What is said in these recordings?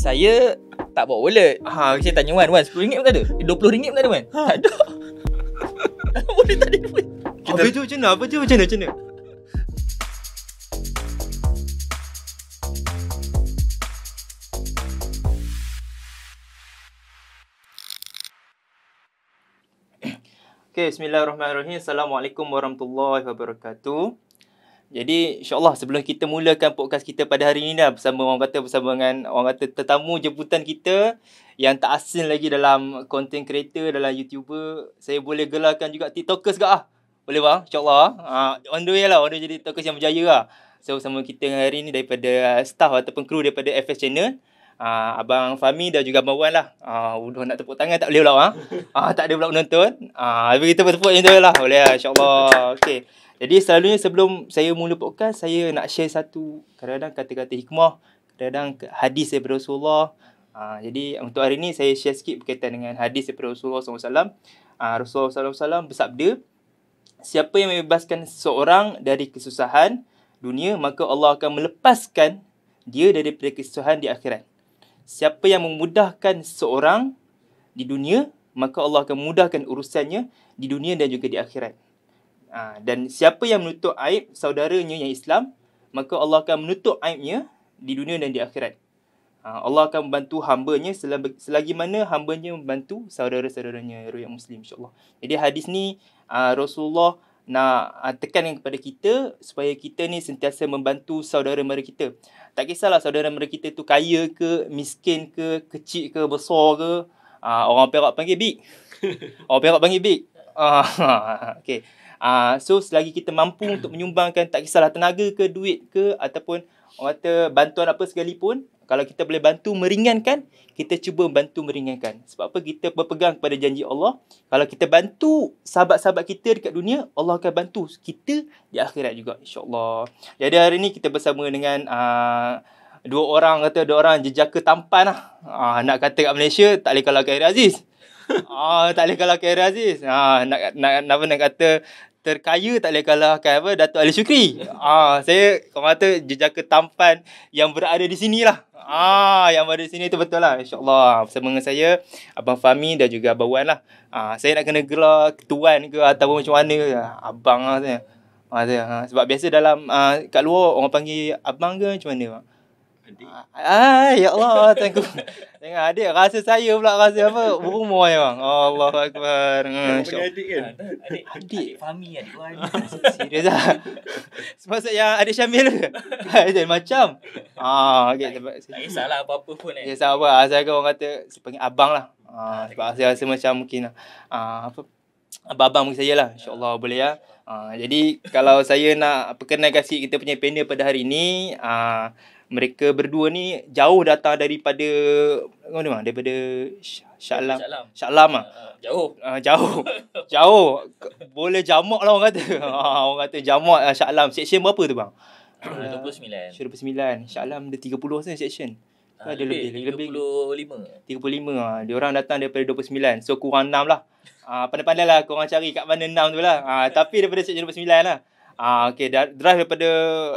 saya tak bawa wallet. Ha, okay. saya tanya Wan, Wan RM10 pun tu? RM20 pun tak ada Wan. Ha. Tak ada. Boleh tadi pun. Kita... Apa tu macam mana? Apa tu macam mana? Macam mana? Okay, Bismillahirrahmanirrahim. Assalamualaikum warahmatullahi wabarakatuh. Jadi insyaAllah sebelum kita mulakan podcast kita pada hari ini dah bersama orang kata bersama dengan orang kata tetamu jemputan kita yang tak asing lagi dalam content creator, dalam youtuber. Saya boleh gelarkan juga tiktokers ke ah. Boleh bang insyaAllah. Uh, on the way lah, on the way jadi tiktokers yang berjaya lah. So bersama kita hari ini daripada ah, staff ataupun kru daripada FS Channel. Uh, Abang Fahmi dan juga Abang Wan lah. Uh, udah nak tepuk tangan tak boleh pula bang. Uh, tak ada pula penonton. Uh, tapi kita bertepuk yang tu lah. Boleh lah insyaAllah. Okay. Jadi selalunya sebelum saya mula podcast, saya nak share satu kadang-kadang kata-kata hikmah, kadang-kadang hadis daripada Rasulullah. Uh, jadi untuk hari ini saya share sikit berkaitan dengan hadis daripada Rasulullah SAW. Uh, ha, Rasulullah SAW bersabda, siapa yang membebaskan seorang dari kesusahan dunia, maka Allah akan melepaskan dia dari kesusahan di akhirat. Siapa yang memudahkan seorang di dunia, maka Allah akan mudahkan urusannya di dunia dan juga di akhirat. Ha, dan siapa yang menutup aib saudaranya yang Islam, maka Allah akan menutup aibnya di dunia dan di akhirat. Ha, Allah akan membantu hambanya selagi, selagi mana hambanya membantu saudara-saudaranya yang Muslim insyaAllah. Jadi hadis ni uh, Rasulullah nak uh, ha, tekankan kepada kita supaya kita ni sentiasa membantu saudara mara kita. Tak kisahlah saudara mara kita tu kaya ke, miskin ke, kecil ke, besar ke. Uh, orang perak panggil big. orang perak panggil big. Uh, okay. Uh, so selagi kita mampu untuk menyumbangkan tak kisahlah tenaga ke duit ke ataupun orang kata bantuan apa sekalipun kalau kita boleh bantu meringankan kita cuba bantu meringankan sebab apa kita berpegang kepada janji Allah kalau kita bantu sahabat-sahabat kita dekat dunia Allah akan bantu kita di akhirat juga insyaallah jadi hari ini kita bersama dengan uh, dua orang kata dua orang jejaka tampan lah. Uh, nak kata kat Malaysia tak boleh kalau Khair Aziz Ah, tak boleh kalau Khair Aziz. Ah, nak, nak, nak, nak kata terkaya tak boleh kalahkan apa Datuk Ali shukri ya. ah saya kau kata jejaka tampan yang berada di sini lah Ah yang berada di sini tu betul lah insyaallah semangat saya abang Fami dan juga abang Wan lah. Ah saya nak kena gelar tuan ke ataupun macam mana abang lah saya. Ah, saya. Ah, sebab biasa dalam ah, kat luar orang panggil abang ke macam mana? Adik. Ah, ah, ya Allah, tengku. Tengok adik rasa saya pula rasa apa? Berumur ya bang. Allahu akbar. Hmm, adik kan? Ah, adik, adik, adik Fami adik gua. Serius ah. Sebab saya adik Syamil tu. macam. Ah, okey sebab tak kisahlah apa-apa pun eh. Ya sebab apa? Ah, saya kau orang kata sepanggil abang lah. Ah, sebab saya rasa macam mungkin lah. ah apa abang-abang mungkin saya lah. InsyaAllah boleh ya. Ah, jadi kalau saya nak perkenalkan kasih kita punya panel pada hari ini. ah mereka berdua ni jauh datang daripada mana mana daripada Syalam Syalam ah? ah jauh uh, jauh jauh boleh jamak lah orang kata ah, orang kata jamak uh, lah Syalam section berapa tu bang 29 29 Syalam ada 30 sen section ada lebih, lebih, lebih 35 35 ha. Dia orang datang daripada 29 So kurang 6 lah ha, Pandai-pandai lah korang cari kat mana 6 tu lah ha, Tapi daripada section 29 lah Ah okey drive daripada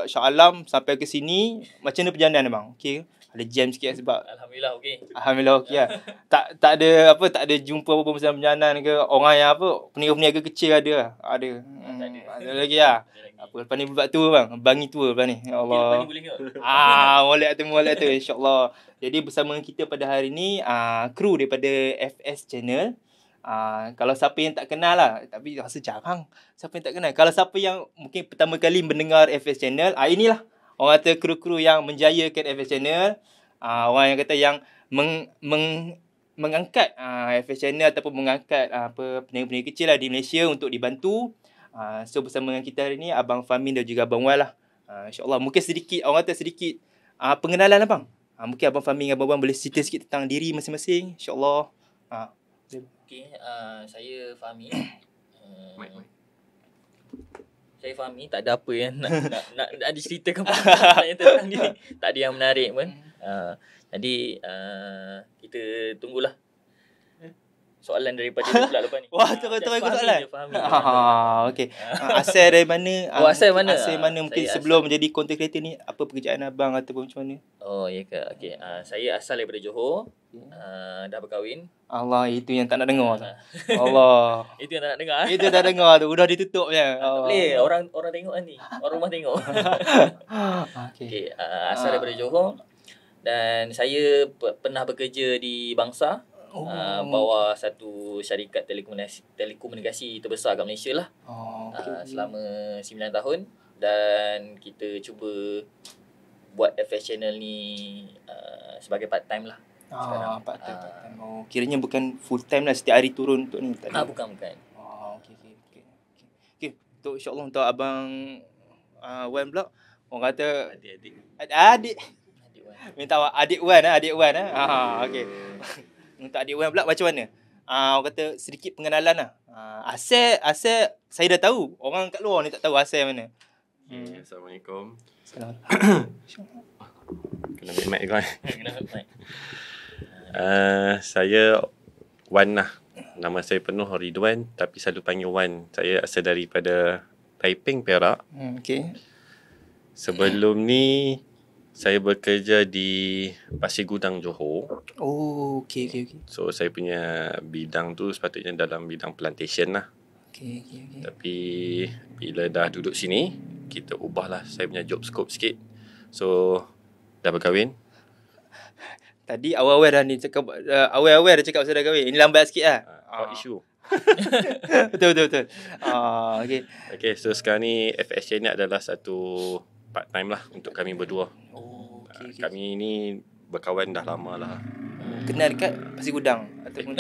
Shah Alam sampai ke sini macam mana perjalanan bang? Okey. Ada jam sikit kan sebab alhamdulillah okey. Alhamdulillah okey. lah. Tak tak ada apa tak ada jumpa apa-apa pasal perjalanan ke orang yang apa peniaga-peniaga kecil ada lah. ah, Ada. Hmm, ada. Lah. ada lagi lah. Apa lepas ni buat tua bang? Bangi tua lepas ni. Ya Allah. Okay, boleh ke? Ah boleh atau boleh tu insya-Allah. Jadi bersama kita pada hari ini, ah kru daripada FS Channel. Ah, kalau siapa yang tak kenal lah Tapi rasa jarang Siapa yang tak kenal Kalau siapa yang mungkin pertama kali mendengar FS Channel uh, Inilah orang kata kru-kru yang menjayakan FS Channel uh, Orang yang kata yang meng, meng, mengangkat uh, FS Channel Ataupun mengangkat uh, apa peniaga-peniaga kecil lah di Malaysia untuk dibantu uh, So bersama dengan kita hari ni Abang Famin dan juga Abang Wal lah uh, InsyaAllah mungkin sedikit orang kata sedikit uh, pengenalan lah bang uh, Mungkin Abang Famin dan Abang Wal boleh cerita sikit tentang diri masing-masing InsyaAllah uh, Okey, uh, saya Fahmi. Uh, saya Fahmi, tak ada apa yang nak, nak, nak, nak diceritakan pasal tentang ni. Tak ada yang menarik pun. Hmm. Uh, jadi, uh, kita tunggulah soalan daripada dia pula lepas ni. Wah, terus terus aku soalan. Dia faham. Ha, okey. Asal dari mana? Oh, asal ah, mana? Asal mana uh, mungkin sebelum asal. menjadi content creator ni apa pekerjaan abang ataupun macam mana? Oh, ya ke. Okey. Uh, saya asal daripada Johor. Uh, dah berkahwin. Allah, itu yang tak nak dengar. Allah. itu yang tak nak dengar. itu tak dengar tu. Udah ditutup je. Ya. Oh. Boleh. Orang orang tengok ni. Orang rumah tengok. okey. Okay. Uh, asal uh. daripada Johor. Dan saya pernah bekerja di Bangsa oh. uh, bawa satu syarikat telekomunikasi, telekomunikasi terbesar kat Malaysia lah oh, ah, okay. uh, selama 9 tahun dan kita cuba buat FS channel ni uh, sebagai part time lah ah, sekarang. Part time, part time. Oh, kiranya bukan full time lah setiap hari turun untuk ni? Tak ah, bukan, bukan. Oh, okay, okay. okay. okay. untuk insyaAllah untuk abang uh, Wan Block, orang kata... Adik-adik. Adik. adik. Minta awak adik Wan lah, adik Wan lah. Ah okay. Hmm untuk adik orang pula macam mana? Ah uh, orang kata sedikit pengenalan lah. Uh, ah, asal asal saya dah tahu. Orang kat luar ni tak tahu asal mana. Hmm, hmm. Assalamualaikum. Assalamualaikum. Kena mic kau. Kena mic. Uh, saya Wan lah. Nama saya penuh Ridwan tapi selalu panggil Wan. Saya asal daripada Taiping Perak. Hmm, okay. Sebelum ni saya bekerja di Pasir Gudang Johor. Oh, okay, okay. okey. So saya punya bidang tu sepatutnya dalam bidang plantation lah. Okay, okay. okey. Tapi bila dah duduk sini, kita ubahlah saya punya job scope sikit. So dah berkahwin. Tadi awal-awal dah ni cakap uh, awal-awal dah cakap saya dah kahwin. Ini lambat sikitlah. Ah, uh, ah. isu. betul betul betul. Ah, uh, okey. Okey, so sekarang ni FSC ni adalah satu part time lah untuk kami berdua. Oh, okay, ah, okay. Kami ni berkawan dah lama lah. Kenal dekat Pasir Gudang kami...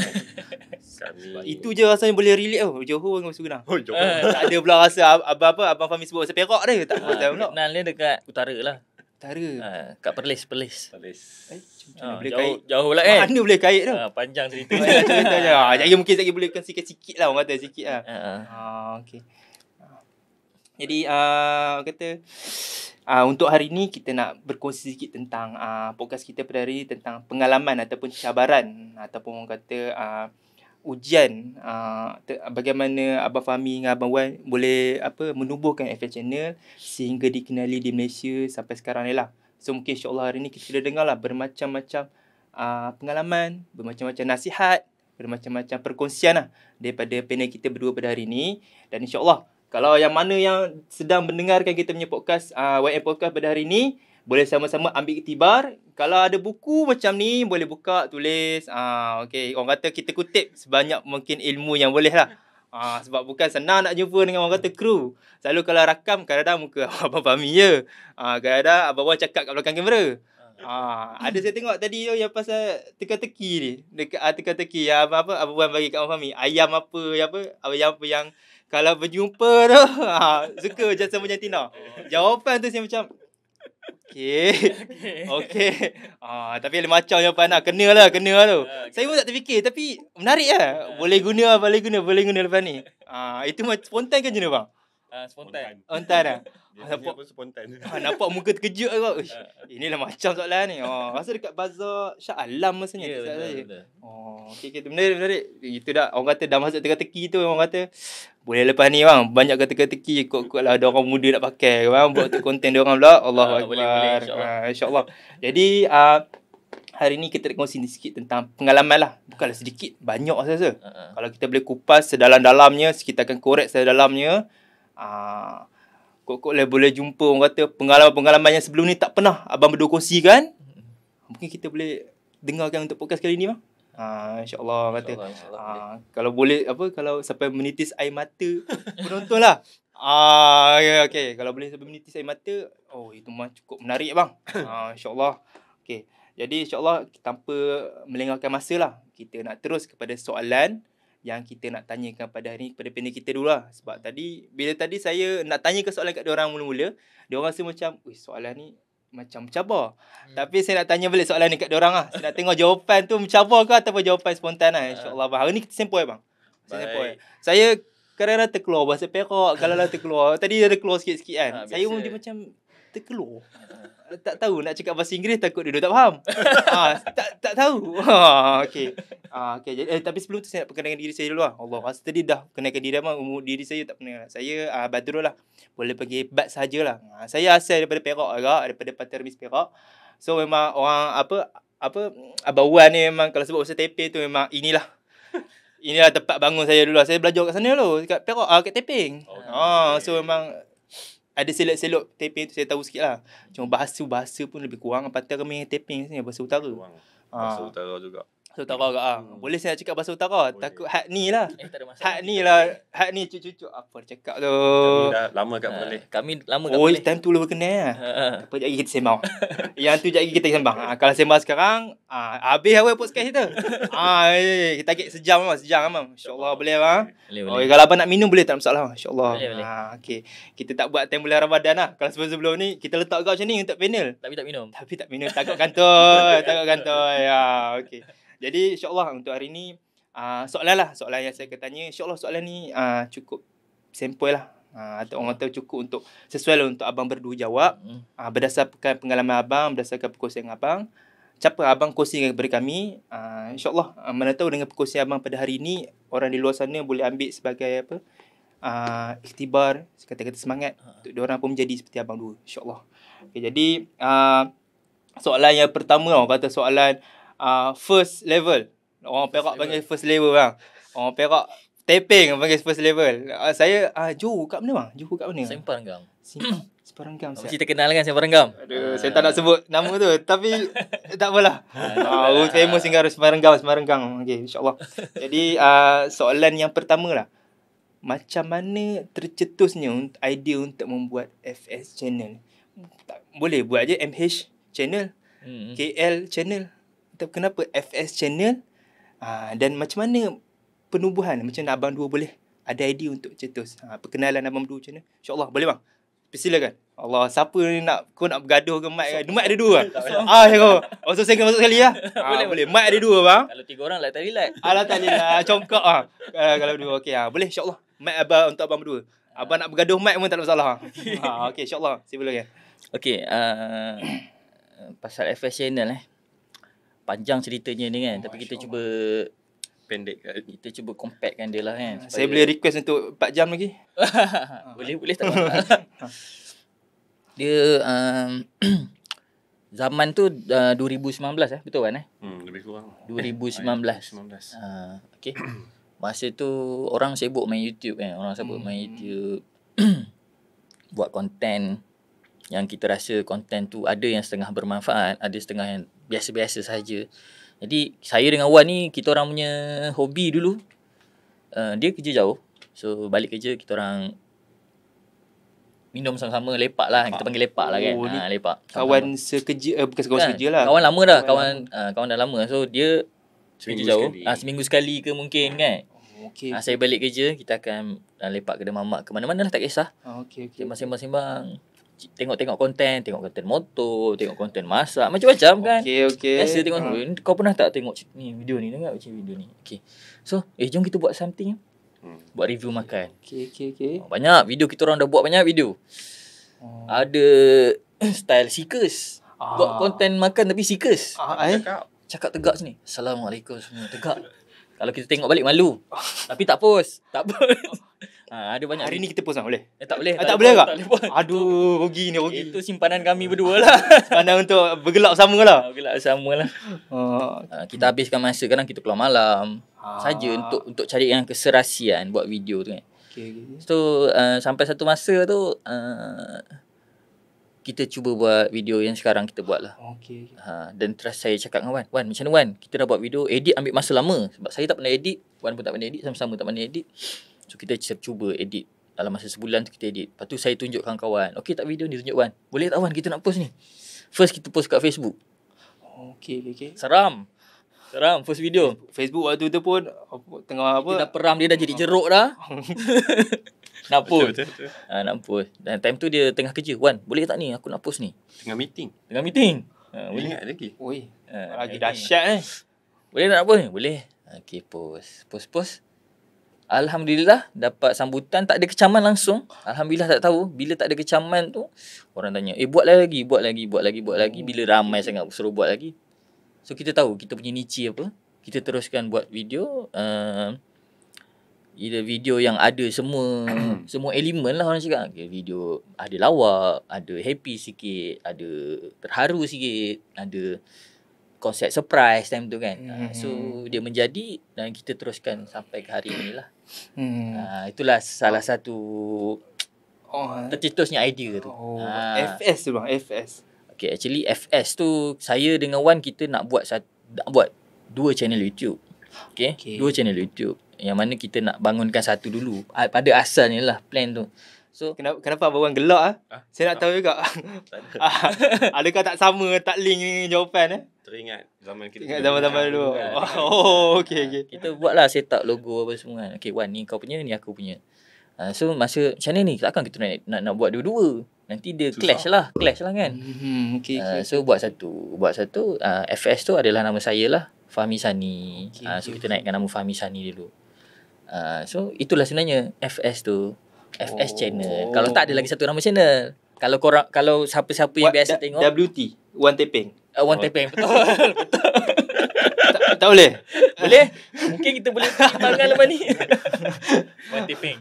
Itu je rasanya boleh relate tau Johor dengan Pasir Gudang oh, Johor. Eh, tak ada pula rasa apa apa Abang Fahmi sebut Pasir Perak dia tak ha, Kenal dia dekat utara lah Utara ha, Kat Perlis Perlis, Perlis. Eh, jauh, jauh lah kan Mana boleh kait tau ha, Panjang cerita Panjang cerita je ha, Jadi mungkin sikit-sikit lah Orang kata sikit lah ha. okay. Jadi ah uh, kata uh, untuk hari ni kita nak berkongsi sikit tentang ah uh, podcast kita pada hari ini tentang pengalaman ataupun cabaran ataupun orang kata uh, ujian uh, bagaimana abang Fahmi dengan abang Wan boleh apa menubuhkan FH channel sehingga dikenali di Malaysia sampai sekarang ni lah. So mungkin Allah hari ni kita dah dengar lah bermacam-macam uh, pengalaman, bermacam-macam nasihat, bermacam-macam perkongsian lah daripada panel kita berdua pada hari ni. Dan Allah kalau yang mana yang sedang mendengarkan kita punya podcast uh, ah, YM Podcast pada hari ini Boleh sama-sama ambil iktibar Kalau ada buku macam ni Boleh buka, tulis uh, ah, okay. Orang kata kita kutip sebanyak mungkin ilmu yang boleh lah uh, Sebab bukan senang nak jumpa dengan orang kata kru Selalu kalau rakam kadang-kadang muka Abang Fahmi je uh, Kadang-kadang Abang-Abang cakap kat belakang kamera Ah, ada saya tengok tadi tu yang pasal teka-teki ni. Dekat teka-teki yang apa apa apa buat bagi kat Abang Fahmi. Ayam apa yang apa? Apa apa yang kalau berjumpa tu ha, suka macam sama macam Tina. Jawapan tu saya macam Okay. Okay. okay. Ah, tapi ada macam yang nak kena lah, kena lah tu. Ah, okay. Saya pun tak terfikir tapi menarik lah. Ah, boleh guna boleh guna, boleh guna lepas ni. Ah, itu macam spontan kan jenis bang? Ah, spontan. Spontan ah. Ha, nampak pun spontan. Ha, nampak muka terkejut aku. Lah ha. Ah. inilah macam soalan ni. Oh, rasa dekat bazar Shah Alam masanya. Yeah, betul, betul. Oh, okey okey tu menarik menarik. Itu dah orang kata dah masuk teka-teki tu orang kata boleh lepas ni bang banyak kata teka-teki kot-kotlah ada orang muda nak pakai bang buat tu konten dia orang pula. Ah, Allahuakbar. Ha, boleh boleh insya-Allah. Ha, insya Jadi uh, Hari ni kita nak kongsi sedikit tentang pengalaman lah Bukanlah sedikit, banyak saya rasa uh-uh. Kalau kita boleh kupas sedalam-dalamnya Kita akan korek sedalamnya uh, ah, kok lah boleh jumpa orang kata pengalaman-pengalaman yang sebelum ni tak pernah abang berdua kongsikan mungkin kita boleh dengarkan untuk podcast kali ni bang uh, insyaallah insya kata insya Allah, uh, ah, kalau boleh apa kalau sampai menitis air mata penontonlah ah ya, ya, okey okay. kalau boleh sampai menitis air mata oh itu mah cukup menarik bang uh, insyaallah okey jadi insyaallah tanpa melengahkan masa lah kita nak terus kepada soalan yang kita nak tanyakan pada hari ni kepada panel kita dulu lah. Sebab tadi, bila tadi saya nak tanya ke soalan kat diorang mula-mula, diorang rasa macam, wih soalan ni macam cabar. Hmm. Tapi saya nak tanya balik soalan ni kat diorang lah. Saya nak tengok jawapan tu mencabar ke ataupun jawapan spontan lah. InsyaAllah. Hari ni kita sempoi bang. Sempoi. Saya kadang-kadang terkeluar bahasa perak, kadang-kadang terkeluar. Tadi ada keluar sikit-sikit kan. Ha, saya pun dia macam terkeluar. Ah, ah tak tahu nak cakap bahasa Inggeris takut dia tak faham. ah, tak tak tahu. Ha ah, okey. Ah, okey. Eh, tapi sebelum tu saya nak perkenalkan diri saya dulu lah. Allah rasa tadi dah perkenalkan diri mah umur diri saya tak pernah. Saya ah, Badrul lah. Boleh pergi bat sajalah. Ah, saya asal daripada Perak agak daripada Pantai Remis Perak. So memang orang apa apa abauan ni memang kalau sebut pasal tepi tu memang inilah. Inilah tempat bangun saya dulu. Lah. Saya belajar kat sana dulu, dekat Perak, ah, kat Teping. Oh, ah, okay. so memang ada selok-selok taping tu saya tahu sikit lah. Cuma bahasa-bahasa pun lebih kurang. Lepas tu kami taping ni bahasa utara. Kurang. Bahasa ha. utara juga. So utara ke ah. Hmm. Boleh saya cakap bahasa utara? Boleh. Takut hak ni lah. Eh, hak ni lah. Hak ni cucu-cucu apa dia cakap tu. Kami dah lama kat boleh. Ah, ha. Kami lama kat boleh. Oh, time tu lu berkenal lah. ah. Ha. ha. Apa jadi kita sembang. Yang tu jadi kita sembang. Ha. kalau sembang sekarang, ah ha. habis awal podcast kita. ah, eh, eh, kita target sejam ah, sejam ah. Insya-Allah boleh lah. Oh, kalau abang nak minum boleh tak masalah. Insya-Allah. Ha, okey. Kita tak buat time bulan Ramadan lah. Kalau sebelum-sebelum ni kita letak kau macam ni untuk panel. Tapi tak minum. Tapi tak minum. Takut kantoi, takut kantoi. Ya, okay. Jadi insyaAllah untuk hari ni uh, Soalan lah Soalan yang saya katanya tanya InsyaAllah soalan ni uh, Cukup Sample lah uh, Atau orang kata cukup untuk Sesuai lah untuk abang berdua jawab uh, Berdasarkan pengalaman abang Berdasarkan perkongsian abang Siapa abang kongsi kepada kami uh, InsyaAllah uh, Mana tahu dengan perkongsian abang pada hari ni Orang di luar sana boleh ambil sebagai apa uh, Iktibar Kata-kata semangat ha. Untuk orang pun menjadi seperti abang dulu InsyaAllah okay, Jadi uh, Soalan yang pertama Orang kata soalan uh, first level. Orang first Perak level. panggil first level bang. Orang Perak Teping panggil first level. Uh, saya uh, Johor kat mana bang? Johor kat mana? Simpan Gang. Simpang. Separang saya. Mesti kenal dengan Separang Gam Aduh saya tak nak sebut nama tu Tapi tak apalah Aku uh, famous singa harus Separang Gam Separang Gam Okay insyaAllah Jadi uh, soalan yang pertama lah Macam mana tercetusnya idea untuk membuat FS channel tak, Boleh buat je MH channel hmm. KL channel kenapa FS channel uh, dan macam mana penubuhan macam abang dua boleh ada idea untuk cetus uh, perkenalan abang dua channel insyaallah boleh bang silakan Allah siapa ni nak kau nak bergaduh ke mic kan? Mic ada dua. Ah ya kau. Oh so masuk sekali ya. Ah, boleh boleh. Mic ada dua bang. Kalau tiga orang lah tak relax. Alah tak relax. Congkak ah. kalau dua okey ah. Boleh insyaallah. Mic abang untuk abang dua Abang nak bergaduh mic pun tak ada masalah. Ha okey insyaallah. Sibuk lagi. Okey pasal FS channel eh panjang ceritanya ni kan oh, tapi kita cuba pendek kali. kita cuba compactkan dia lah kan saya boleh request untuk 4 jam lagi boleh boleh tak dia um, zaman tu uh, 2019 eh betul kan eh hmm lebih kurang 2019 2019 ah uh, okey masa tu orang sibuk main YouTube kan orang sibuk hmm. main YouTube buat konten yang kita rasa konten tu ada yang setengah bermanfaat ada setengah yang biasa-biasa saja. Jadi saya dengan Wan ni kita orang punya hobi dulu. Uh, dia kerja jauh. So balik kerja kita orang minum sama-sama lepak lah. Kita panggil lepak lah kan. Oh, ha, lepak. Kawan sekerja, uh, bukan kawan kan, sekerja lah. Kawan lama dah. Kawan kawan, uh, kawan dah lama. So dia seminggu jauh. Ha, seminggu sekali ke mungkin kan. Oh, okay. Ha, saya balik kerja, kita akan lepak ke mamak ke mana-mana lah tak kisah. Okay, okay. Kita masing-masing bang tengok-tengok konten, tengok konten motor, tengok konten masak, macam-macam kan. Okay, okay. Biasa tengok ha. kau pernah tak tengok ni video ni dengar macam video ni. Okay. So, eh jom kita buat something. Eh. Hmm. Buat review makan. Okay, okay, okay. Oh, banyak video kita orang dah buat banyak video. Hmm. Ada style seekers. Ah. Buat konten makan tapi seekers. Ah, eh? Cakap. Cakap tegak sini. Assalamualaikum semua. Tegak. Kalau kita tengok balik malu. tapi tak post. Tak post. Ha, ada banyak. Hari ni kita post lah, boleh? Eh, tak boleh. Ah, tak, tak, boleh tak, tak Aduh, rugi ni rugi. Itu simpanan kami berdua lah. simpanan untuk bergelak sama lah. Ha, bergelak sama lah. Ha, kita habiskan masa kadang kita keluar malam. Ha. Saja untuk untuk cari yang keserasian buat video tu kan. Okay, okay. So, uh, sampai satu masa tu, uh, kita cuba buat video yang sekarang kita buat lah. Okay, okay. Ha, dan terus saya cakap dengan Wan. Wan, macam mana Wan? Kita dah buat video, edit ambil masa lama. Sebab saya tak pernah edit. Wan pun tak pernah edit. Sama-sama tak pernah edit. So kita cuba edit dalam masa sebulan tu kita edit. Lepas tu saya tunjuk kawan. Okay, tak video ni tunjuk kawan. Boleh tak kawan kita nak post ni? First kita post kat Facebook. Okay, okay. Seram. Seram first video. Facebook waktu tu pun tengah apa? Kita dah peram dia dah jadi jeruk dah. nak post. Ha, nak post. Dan time tu dia tengah kerja. Wan, boleh tak ni aku nak post ni? Tengah meeting. Tengah meeting. Ha, boleh. Ingat lagi. Oi. Ha, lagi dahsyat eh. Boleh tak nak post ni? Boleh. Okay, post. Post post. Alhamdulillah dapat sambutan tak ada kecaman langsung. Alhamdulillah tak tahu bila tak ada kecaman tu orang tanya, "Eh buat lagi, buat lagi, buat lagi, buat lagi bila ramai sangat suruh buat lagi." So kita tahu kita punya niche apa. Kita teruskan buat video uh, video yang ada semua semua elemen lah orang cakap. Okay, video ada lawak, ada happy sikit, ada terharu sikit, ada konsep surprise time tu kan. Mm-hmm. So hmm, hmm. dia menjadi dan kita teruskan sampai ke hari ini lah. Mm. Uh, itulah salah satu oh. Eh. tercetusnya idea tu. Oh. Uh. Ah. FS tu bang, FS. Okay, actually FS tu saya dengan Wan kita nak buat satu, nak buat dua channel YouTube. Okay. okay. Dua channel YouTube. Yang mana kita nak bangunkan satu dulu. Pada asalnya lah plan tu. So kenapa kenapa abang orang gelak ah? Ha? Saya nak ha? tahu juga. Tak ada. Ah, adakah tak sama tak link ni jawapan eh? Teringat zaman kita. Ingat zaman-zaman ah, dulu. Kan. Oh, okey okey. Kita buatlah set up logo apa semua kan. Okey, Wan ni kau punya ni aku punya. Uh, so masa macam mana ni takkan kita nak nak, nak buat dua-dua. Nanti dia Susah. clash lah, clash lah kan. Hmm, okey okay. uh, so buat satu, buat satu uh, FS tu adalah nama saya lah. Fahmi Sani. Okay, uh, so okay. kita naikkan nama Fahmi Sani dulu. Uh, so itulah sebenarnya FS tu FS oh. channel. Kalau tak ada lagi satu nama channel. Kalau korang kalau siapa-siapa yang biasa da, tengok WT One Taping. Uh, one oh. Taping betul. betul. tak, boleh. Boleh? Mungkin kita boleh bangang lepas ni. one tipping.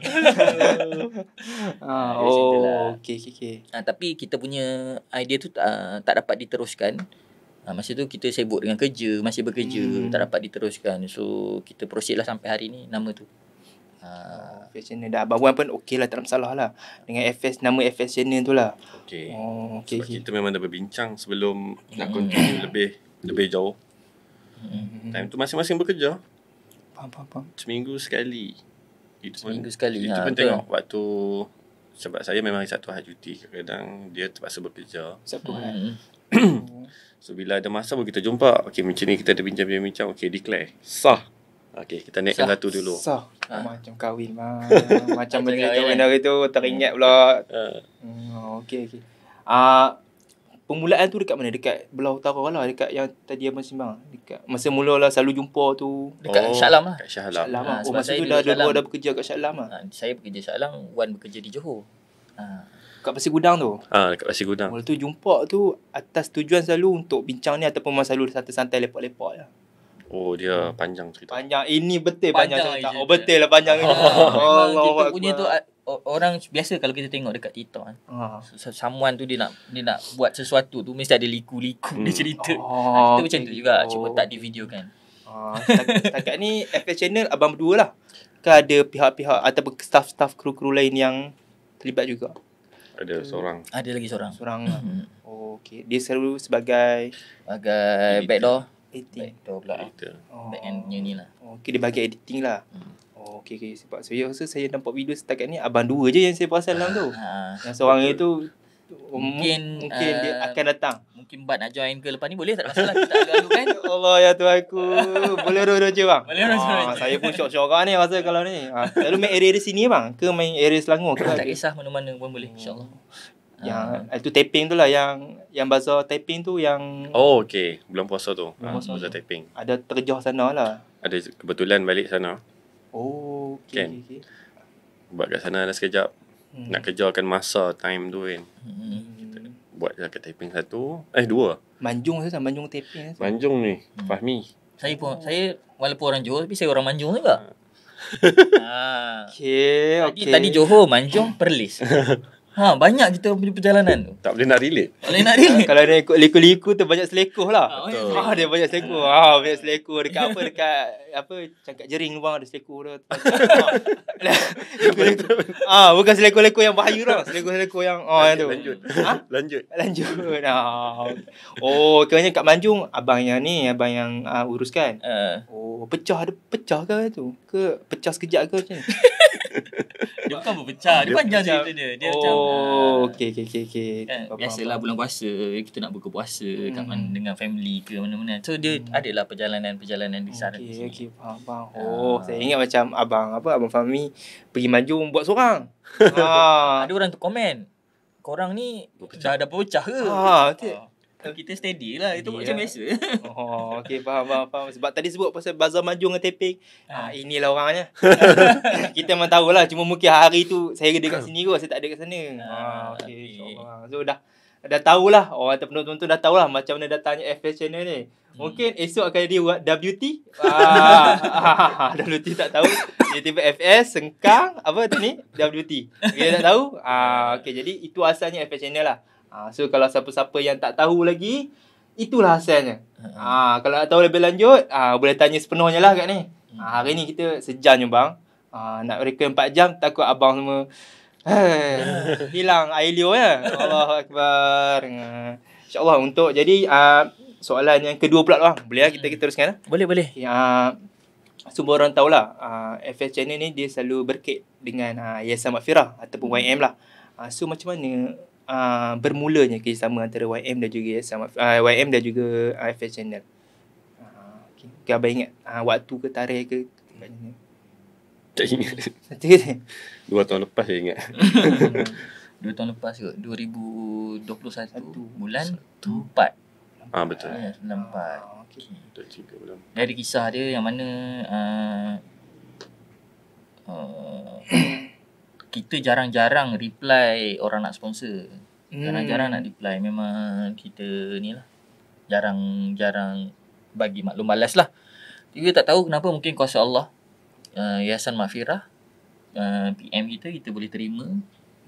ah, oh, Okay, okay. okey. Ah, tapi kita punya idea tu ah, tak dapat diteruskan. Ah, masa tu kita sibuk dengan kerja, masih bekerja, hmm. tak dapat diteruskan. So kita proceed lah sampai hari ni nama tu. Ha, ah, FS Channel dah abang Wan pun okey lah tak ada masalah lah dengan FS nama FS Channel tu lah okey oh, okay, sebab okay. kita memang dah berbincang sebelum nak continue hmm. lebih lebih jauh hmm. time tu masing-masing bekerja faham faham faham seminggu sekali itu seminggu pun, sekali itu ha, pun betul. tengok waktu sebab saya memang satu hari cuti kadang dia terpaksa bekerja satu hari hmm. so bila ada masa pun kita jumpa Okay macam ni kita ada bincang-bincang okey declare sah Okay, kita naik naikkan satu dulu. Sah. Ha? Macam kahwin lah. Macam benda kahwin hari lah. tu, teringat hmm. pula. Uh. Hmm, okay, okay. Ah, pemulaan tu dekat mana? Dekat belah utara lah. Dekat yang tadi Abang Simbang. Dekat, masa mula lah selalu jumpa tu. Dekat oh, Syaklam lah. Dekat Syaklam. Syaklam lah. ha, oh, masa tu dah dua dah bekerja kat Syaklam lah. Ha, saya bekerja Syaklam, Wan bekerja di Johor. Ha. Kat Pasir Gudang tu? Ha, dekat Pasir Gudang. Mula tu jumpa tu atas tujuan selalu untuk bincang ni ataupun masa selalu santai-santai lepak-lepak lah. Ya. Oh dia hmm. panjang cerita. Panjang ini eh, betul panjang, panjang cerita. Oh betul lah panjang ini. Allah kita punya tu orang biasa kalau kita tengok dekat TikTok kan. Uh. Someone tu dia nak dia nak buat sesuatu tu mesti ada liku-liku hmm. dia cerita. Oh, kita ha, okay. macam tu juga oh. cuba tak di video kan. Uh, ni FS Channel abang berdua lah. Ke kan ada pihak-pihak atau staff-staff kru-kru lain yang terlibat juga. Ada hmm. seorang. Ada lagi seorang. Seorang. Mm-hmm. Oh, okay. Dia selalu sebagai sebagai editor. backdoor editing tu pula lah. editor. Oh. endnya ni lah oh, okey dia bagi editing lah hmm. oh, okey okey sebab saya rasa saya nampak video setakat ni abang dua je yang saya perasan dalam tu ha. yang seorang itu um, mungkin mungkin uh, dia akan datang mungkin bad nak join ke lepas ni boleh tak lah kita agak kan ya Allah ya tuhan aku boleh roh roh je bang boleh roh roh ah, saya pun syok-syok kan ni masa kalau ni ha, ah, selalu main area di sini bang ke main area Selangor tak kisah mana-mana pun boleh insyaallah yang ha. Ah. itu eh, taping tu lah yang yang bazar taping tu yang oh okey bulan puasa tu bulan puasa ah, taping ada terjah sana lah ada kebetulan balik sana oh okey kan? okay, okay. buat kat sana dah sekejap hmm. nak kerjakan masa time tu kan hmm. buat je lah kat taping satu eh dua manjung saja manjung taping saja manjung ni hmm. fahmi saya pun saya walaupun orang johor tapi saya orang manjung juga ha. Ah. Okay, okay. Tadi, tadi Johor, Manjung, Perlis. Ha, banyak kita punya perjalanan tu. Tak boleh nak relate. Tak boleh nak relate. kalau dia ikut leku liku tu banyak selekoh lah. Ha, Betul. Ah, ah dia banyak selekoh. Ha, ah, banyak selekoh. Dekat apa, dekat apa, cakap jering bang ada selekoh tu. Ha, ah, bukan selekoh-lekoh yang bahaya lah. Selekoh-selekoh yang, oh, yang tu. Lanjut. Ha? Lanjut. Lanjut. Ha. Oh, kiranya kat Manjung, abang yang ni, abang yang uh, uruskan. Uh. Oh, pecah ada pecah ke tu? Ke pecah sekejap ke macam ni? dia bukan berpecah dia, dia panjang cerita dia dia oh, macam ah, okay, okay. okey okey kan, biasalah bulan puasa kita nak buka puasa hmm. kat mana dengan family ke mana-mana so dia hmm. adalah perjalanan-perjalanan di sana okay, okey abang ah. oh saya ingat macam abang apa abang Fahmi pergi maju buat seorang ha ada orang tu komen korang ni berpecah. dah dah berpecah ke ha kita steady lah Itu yeah. macam lah. biasa Oh Okay faham, faham faham Sebab tadi sebut pasal Bazar Maju dengan Tepik ha. Ah. ah, Inilah orangnya Kita memang tahulah Cuma mungkin hari tu Saya dekat sini kot Saya tak ada kat sana ha. Ah, ah okay. okay. So dah Dah lah. Orang oh, penonton tu dah tahu lah. Macam mana datangnya FS Channel ni hmm. Mungkin hmm. esok akan jadi WT WT ah, ah, tak tahu Dia tiba FS Sengkang Apa tu ni WT Dia tak tahu ah, Okay jadi itu asalnya FS Channel lah Ha, so kalau siapa-siapa yang tak tahu lagi, itulah asalnya. Ha. ha, kalau tak tahu lebih lanjut, ha, boleh tanya sepenuhnya lah kat ni. Hmm. Ha, hari ni kita sejam je bang. Ha, nak reka empat jam, takut abang semua hei, hilang Ailio ya. Allah Akbar. InsyaAllah untuk jadi uh, soalan yang kedua pula bang. Boleh ya, kita, kita teruskan? Lah. Boleh, boleh. Ya, semua orang tahulah uh, ha, FS Channel ni dia selalu berkait dengan uh, Yesa Makfirah ataupun YM lah. Uh, so macam mana uh, bermulanya kerjasama antara YM dan juga sama uh, YM dan juga IFS uh, Channel. Uh, Kau abang ingat ha, waktu ke tarikh ke? Tak ingat. Dua tahun lepas saya ingat. Dua tahun lepas ke? 2021 bulan 4. Ah ha, betul. Eh, bulan ha, 4. Okay. Okay. Dari kisah dia yang mana uh, kita jarang-jarang reply orang nak sponsor. Hmm. Jarang-jarang nak reply. Memang kita ni lah. Jarang-jarang bagi maklum balas lah. Kita tak tahu kenapa mungkin kuasa Allah. Uh, Yayasan Mafira. Uh, eh, PM kita, kita boleh terima.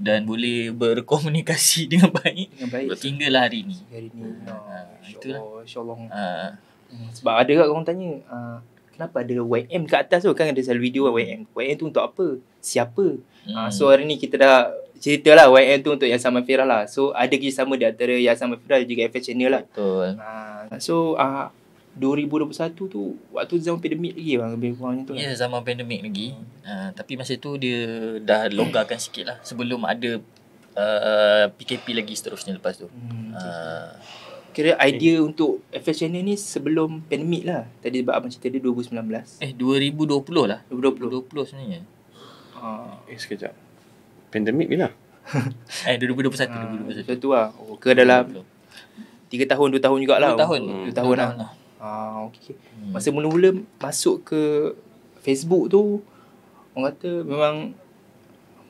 Dan boleh berkomunikasi dengan baik. Dengan baik. Tinggal hari ni. Hari ni. Uh, uh, itulah. InsyaAllah. Uh, Sebab ada kat korang tanya. Uh, kenapa ada YM kat atas tu kan ada selalu video kan YM YM tu untuk apa siapa ah, hmm. uh, so hari ni kita dah cerita lah YM tu untuk Yasama Firah lah so ada sama di antara Yasama Firah juga FF Channel lah betul uh, so ah, uh, 2021 tu waktu zaman pandemik lagi bang lebih kurangnya tu. Kan? Ya zaman pandemik lagi. Uh, tapi masa tu dia dah longgarkan sikit lah sebelum ada uh, PKP lagi seterusnya lepas tu. Hmm, uh, Kira idea eh. untuk FS Channel ni sebelum pandemik lah. Tadi sebab abang cerita dia 2019. Eh 2020 lah. 2020. 2020 sebenarnya. Uh. Eh sekejap. Pandemik bila? eh 2021. Uh, 2021. Macam lah. Oh, ke dalam 2020. 3 tahun, 2 tahun jugalah. 2 tahun. Hmm. 2 tahun, 2 lah. tahun lah. lah. Ah, okay. Hmm. Masa mula-mula masuk ke Facebook tu, orang kata memang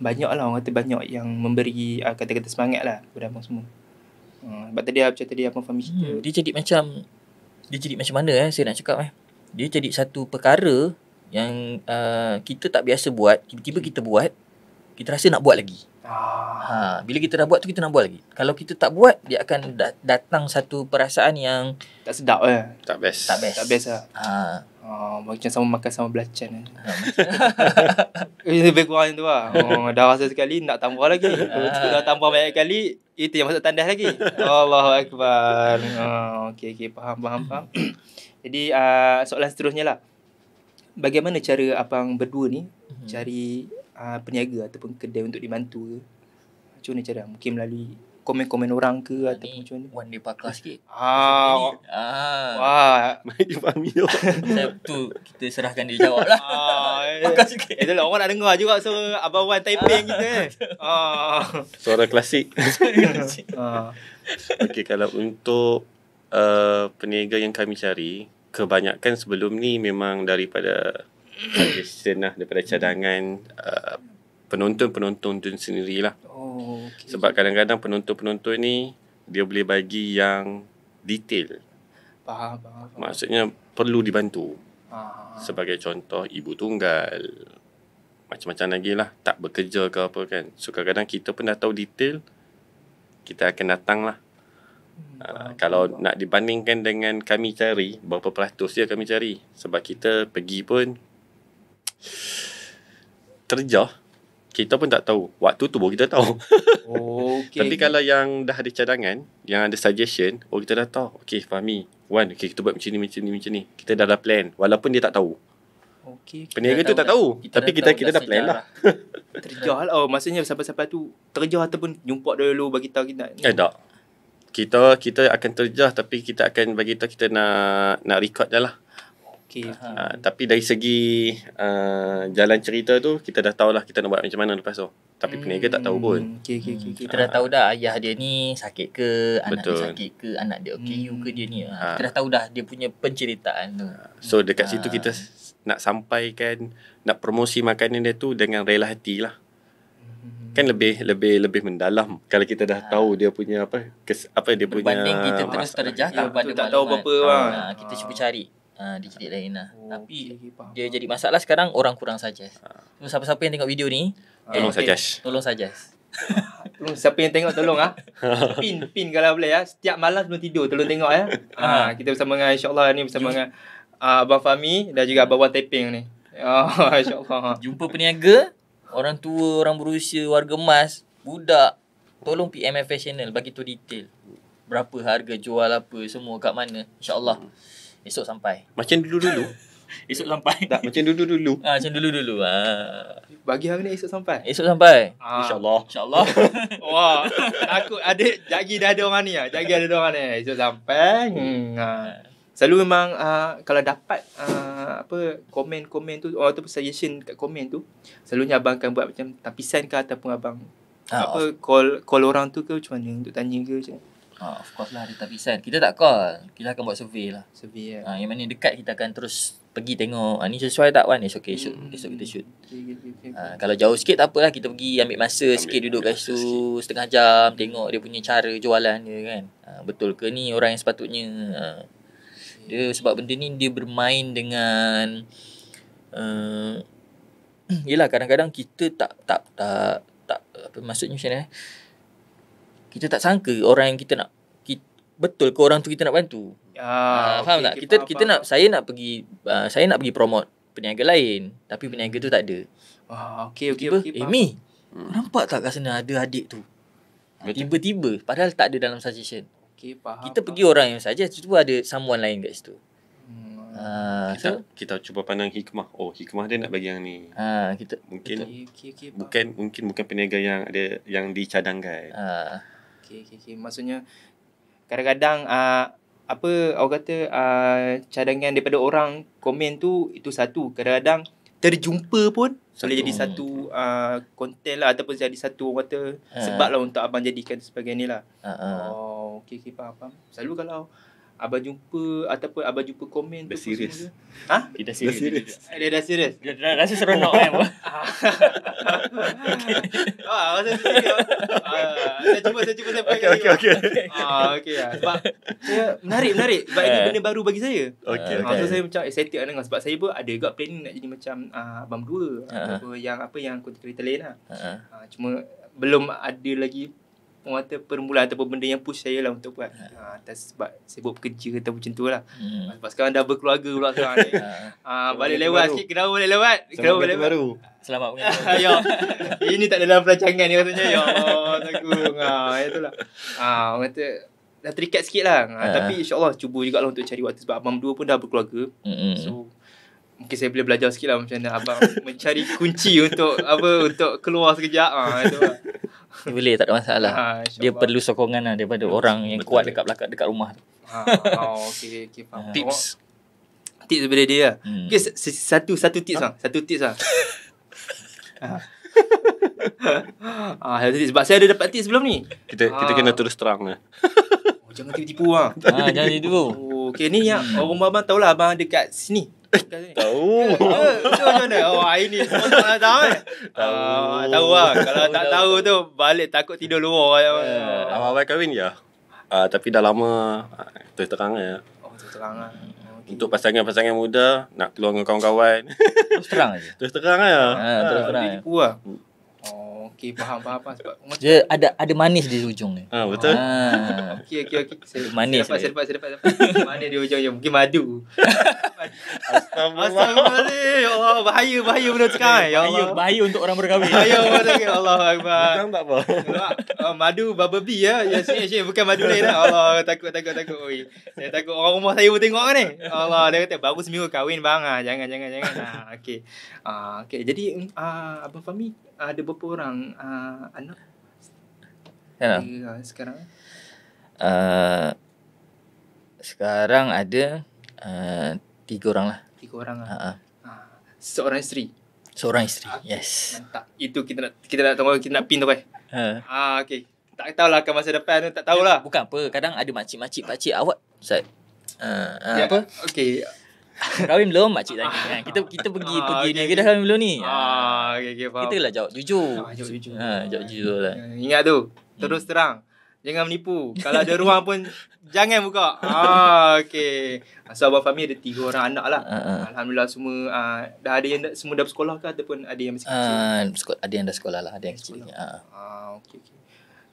banyak lah. Orang kata banyak yang memberi uh, kata-kata semangat lah kepada abang semua. Hmm, sebab tadi macam tadi apa faham kita. Dia jadi macam dia jadi macam mana eh saya nak cakap eh. Dia jadi satu perkara yang uh, kita tak biasa buat, tiba-tiba kita buat, kita rasa nak buat lagi. Ah. Ha, bila kita dah buat tu kita nak buat lagi. Kalau kita tak buat, dia akan datang satu perasaan yang tak sedap eh. Tak best. Tak best. Tak best lah. Ha. Oh, macam sama makan sama belacan eh. Ah. Lebih kurang macam tu lah oh, Dah rasa sekali nak tambah lagi Kalau ah. dah tambah banyak kali Itu yang masuk tandas lagi Allahu Akbar oh, Okay, okay, faham, faham, faham Jadi uh, soalan seterusnya lah Bagaimana cara abang berdua ni mhm. Cari uh, peniaga ataupun kedai untuk dibantu ke Macam mana cara? Mungkin melalui komen-komen orang ke ini ataupun macam mana? One day pakar sikit. Ah. Ah. Wah. Mai Fahmi tu. tu kita serahkan dia jawab lah. Ah. pakar eh. sikit. Eh, Itu lah orang nak dengar juga so Abang Wan typing ah. kita. Eh. Ah. Suara klasik. ah. Okay kalau untuk uh, peniaga yang kami cari. Kebanyakan sebelum ni memang daripada Pakistan lah daripada cadangan uh, penonton-penonton tu sendiri lah. Oh, okay. Sebab kadang-kadang penonton-penonton ni dia boleh bagi yang detail. Faham, faham. faham. Maksudnya perlu dibantu. Faham. Ah, ah. Sebagai contoh ibu tunggal. Macam-macam lagi lah. Tak bekerja ke apa kan. So kadang-kadang kita pun dah tahu detail. Kita akan datang lah. Uh, kalau nak dibandingkan dengan kami cari Berapa peratus dia kami cari Sebab kita pergi pun Terjah kita pun tak tahu waktu tu baru kita tahu oh, okay. tapi kalau yang dah ada cadangan yang ada suggestion oh kita dah tahu okey Fahmi Wan okay, kita buat macam ni macam ni macam ni kita dah ada plan walaupun dia tak tahu okey peniaga tu tak tahu kita tapi dah kita tahu kita dah, dah plan lah terjual lah. oh maksudnya siapa-siapa tu terjual ataupun jumpa dulu bagi tahu kita eh tak kita kita akan terjah tapi kita akan bagi tahu kita nak nak record dah lah okay. Uh, ah, tapi dari segi uh, jalan cerita tu kita dah tahu lah kita nak buat macam mana lepas tu. Tapi hmm. peniaga tak tahu pun. Okay, okay, okay. Hmm. Kita dah ah. tahu dah ayah dia ni sakit ke, Betul. anak dia sakit ke, anak dia okay hmm. you ke hmm. dia ni. Uh. Kita dah tahu dah dia punya penceritaan tu. So dekat uh. situ kita nak sampaikan nak promosi makanan dia tu dengan rela hati lah hmm. kan lebih lebih lebih mendalam kalau kita dah ha. tahu dia punya apa kes, apa dia Berbanding punya kita terus terjah ya, tak tahu apa apa. ha. kita cuba cari Ah, di titik lain lah. Oh, Tapi okay, dia jadi masalah sekarang orang kurang saja. Uh. Siapa-siapa yang tengok video ni, uh. tolong saja. Tolong saja. tolong siapa yang tengok tolong ah. pin pin kalau boleh ya. Setiap malam sebelum tidur tolong tengok ya. Ah uh. uh, kita bersama dengan insya-Allah ni bersama dengan uh, Abang Fahmi dan juga Abang Taping ni. Oh, insya-Allah. Jumpa peniaga, orang tua, orang berusia, warga emas, budak, tolong PMFS channel bagi tu detail. Berapa harga jual apa semua kat mana? Insya-Allah. Hmm. Esok sampai. Macam dulu-dulu. esok sampai. Tak macam dulu-dulu. Ah ha, macam dulu-dulu. Ha. Bagi hari ni esok sampai. Esok sampai. Ha. Insyaallah. allah Wah. Takut ada jagi dah ada orang ni ah. Jagi ada orang ni. Esok sampai. Hmm. Ha. Selalu memang uh, kalau dapat uh, apa komen-komen tu atau oh, suggestion kat komen tu selalunya abang akan buat macam tapisan ke ataupun abang ha, apa call call orang tu ke macam mana untuk tanya ke macam mana? Ha, of course lah ada tapisan. Kita tak call. Kita akan buat survey lah. Survey ya. Ha, yang mana dekat kita akan terus pergi tengok. Ha, ni sesuai tak Wan? It's okay. Shoot. Esok kita shoot. Hmm. Ha, kalau jauh sikit tak apalah. Kita pergi ambil masa ambil sikit duduk kat situ. Setengah jam. Tengok dia punya cara jualan dia kan. Ha, betul ke ni orang yang sepatutnya. Ha. Dia sebab benda ni dia bermain dengan... Uh, yelah kadang-kadang kita tak tak tak tak apa maksudnya macam ni eh? kita tak sangka orang yang kita nak kita, betul ke orang tu kita nak bantu. Ya, ah, uh, faham okay, tak? Kita faham, kita nak saya nak pergi uh, saya nak pergi promote peniaga lain tapi peniaga tu tak ada. Ah, okey okey okey. Eh, Amy, hmm. nampak tak kat sana ada adik tu? Ah, betul. Tiba-tiba padahal tak ada dalam suggestion. Okey, faham. Kita faham. pergi orang yang saja tu ada someone lain kat situ. Uh, kita, so, kita cuba pandang hikmah. Oh, hikmah dia nak bagi yang ni. Uh, kita mungkin okay, okay, bukan mungkin bukan peniaga yang ada yang dicadangkan. Uh, Okey okey okey. Maksudnya kadang-kadang uh, apa awak kata uh, cadangan daripada orang komen tu itu satu. Kadang-kadang terjumpa pun satu. boleh jadi satu uh, ah, konten lah ataupun jadi satu orang kata uh. sebab lah untuk abang jadikan sebagai ni lah. Uh-uh. Oh, okey okey faham faham. Selalu kalau Abang jumpa ataupun abang jumpa komen dah tu serius. Ha? Eh, dia dah serius. Dia dah serius. Dia dah rasa seronok kan. Ah, rasa serius. Ah, saya cuba saya cuba sampai okay, okey. okay. Ah, okey ah. Sebab saya menarik menarik sebab ini eh. benda baru bagi saya. Okey. Okay. Ah, so saya macam excited kan sebab saya pun ada juga planning nak jadi macam ah, abang dua ataupun ha, ha. yang apa yang kontraktor lain lah. Ha, cuma belum ada lagi orang kata permulaan ataupun benda yang push saya lah untuk buat ya. ha. atas sebab sibuk kerja atau macam tu lah hmm. sebab sekarang dah berkeluarga pula sekarang ni ha. Ya. ha, balik lewat baru. sikit kenapa balik lewat selamat kenapa balik baru. selamat ya. ini tak dalam perancangan ni katanya ya takut ha, itu ya lah. ha, orang kata dah terikat sikit lah ha, ha. tapi insyaAllah cuba juga lah untuk cari waktu sebab abang dua pun dah berkeluarga hmm. so Mungkin saya boleh belajar sikit lah macam mana abang mencari kunci untuk apa untuk keluar sekejap. Ha, itu lah. Ni boleh tak ada masalah. Ha, dia perlu sokongan lah daripada hmm. orang yang kuat dekat belakang dekat rumah tu. Ha, oh, okey okey Ha. Ah. Tips. Oh. Tips daripada dia. Lah. Hmm. Okay, satu satu tips ah. Ha? Satu tips lah. ah. ha. ah, ha, sebab saya ada dapat tips sebelum ni. Kita ha. kita kena terus terang lah. oh, jangan tipu-tipu lah. ah. Ha. ha, jangan tipu. Oh, okay ni yang hmm. orang tahu lah. abang dekat sini. Tahu. Macam mana? Oh, hari ni semua tak tahu kan? Tahu. Ah, tahu lah. Kalau tak tahu tu, balik takut tidur luar. Yeah. Ya. Uh, kahwin ya? tapi dah lama. Ah, terus terang ya. Oh, terus terang lah. Untuk pasangan-pasangan muda, nak keluar dengan kawan-kawan. Terus terang aja Terus terang lah. terus terang. Ha, ya. terus okey faham faham apa sebab dia ada ada manis di hujung ni. Ah betul. Ah. Okey okey okey. Saya manis. Saya dapat saya dapat saya dapat. Mana di hujung yang mungkin madu. Astagfirullah. Ya Allah bahaya bahaya benda sekarang. Ya bahaya, ya Allah. Bahaya untuk orang berkahwin. Bahaya benda sekarang. Allah akbar. Bukan tak apa. Uh, ah, madu bubble bee ya. Ya sini sini bukan madu lain lah. Allah takut takut takut. Oi. Saya takut orang rumah saya pun tengok kan ni. Allah dia kata baru seminggu kahwin bang ah, Jangan jangan jangan. Ah okey. Ah okey. Jadi ah apa Fami? uh, ada berapa orang uh, anak? Ya. Uh, sekarang? Uh, sekarang ada uh, tiga orang lah. Tiga orang lah. Uh-huh. Seorang isteri. Seorang isteri. Ah, yes. Mantap. Itu kita nak kita nak tengok kita nak pin tu kan. Uh. Ah okay. Tak tahulah akan masa depan tu tak tahulah. Ya, bukan apa. Kadang ada makcik-makcik pak awak. Ustaz. Uh, uh, apa? Okay. Rawim belum makcik tanya kan. Kita kita pergi ah, pergi okay, ni okay. kedai Rawim belum ni. Ha ah, ah. okey okey faham. Kita lah jawab jujur. Ah, jujur. Ha jawab jujur ah, lah. Hmm, ingat tu. Terus hmm. terang. Jangan menipu. Kalau ada ruang pun jangan buka. Ha ah, okey. So, Abang Fahmi ada tiga orang anak lah. Uh, uh. Alhamdulillah semua uh, dah ada yang dah semua dah bersekolah ke ataupun ada yang masih kecil? Uh, ada yang dah sekolah lah. Ada yang kecil. Ha. okey okey.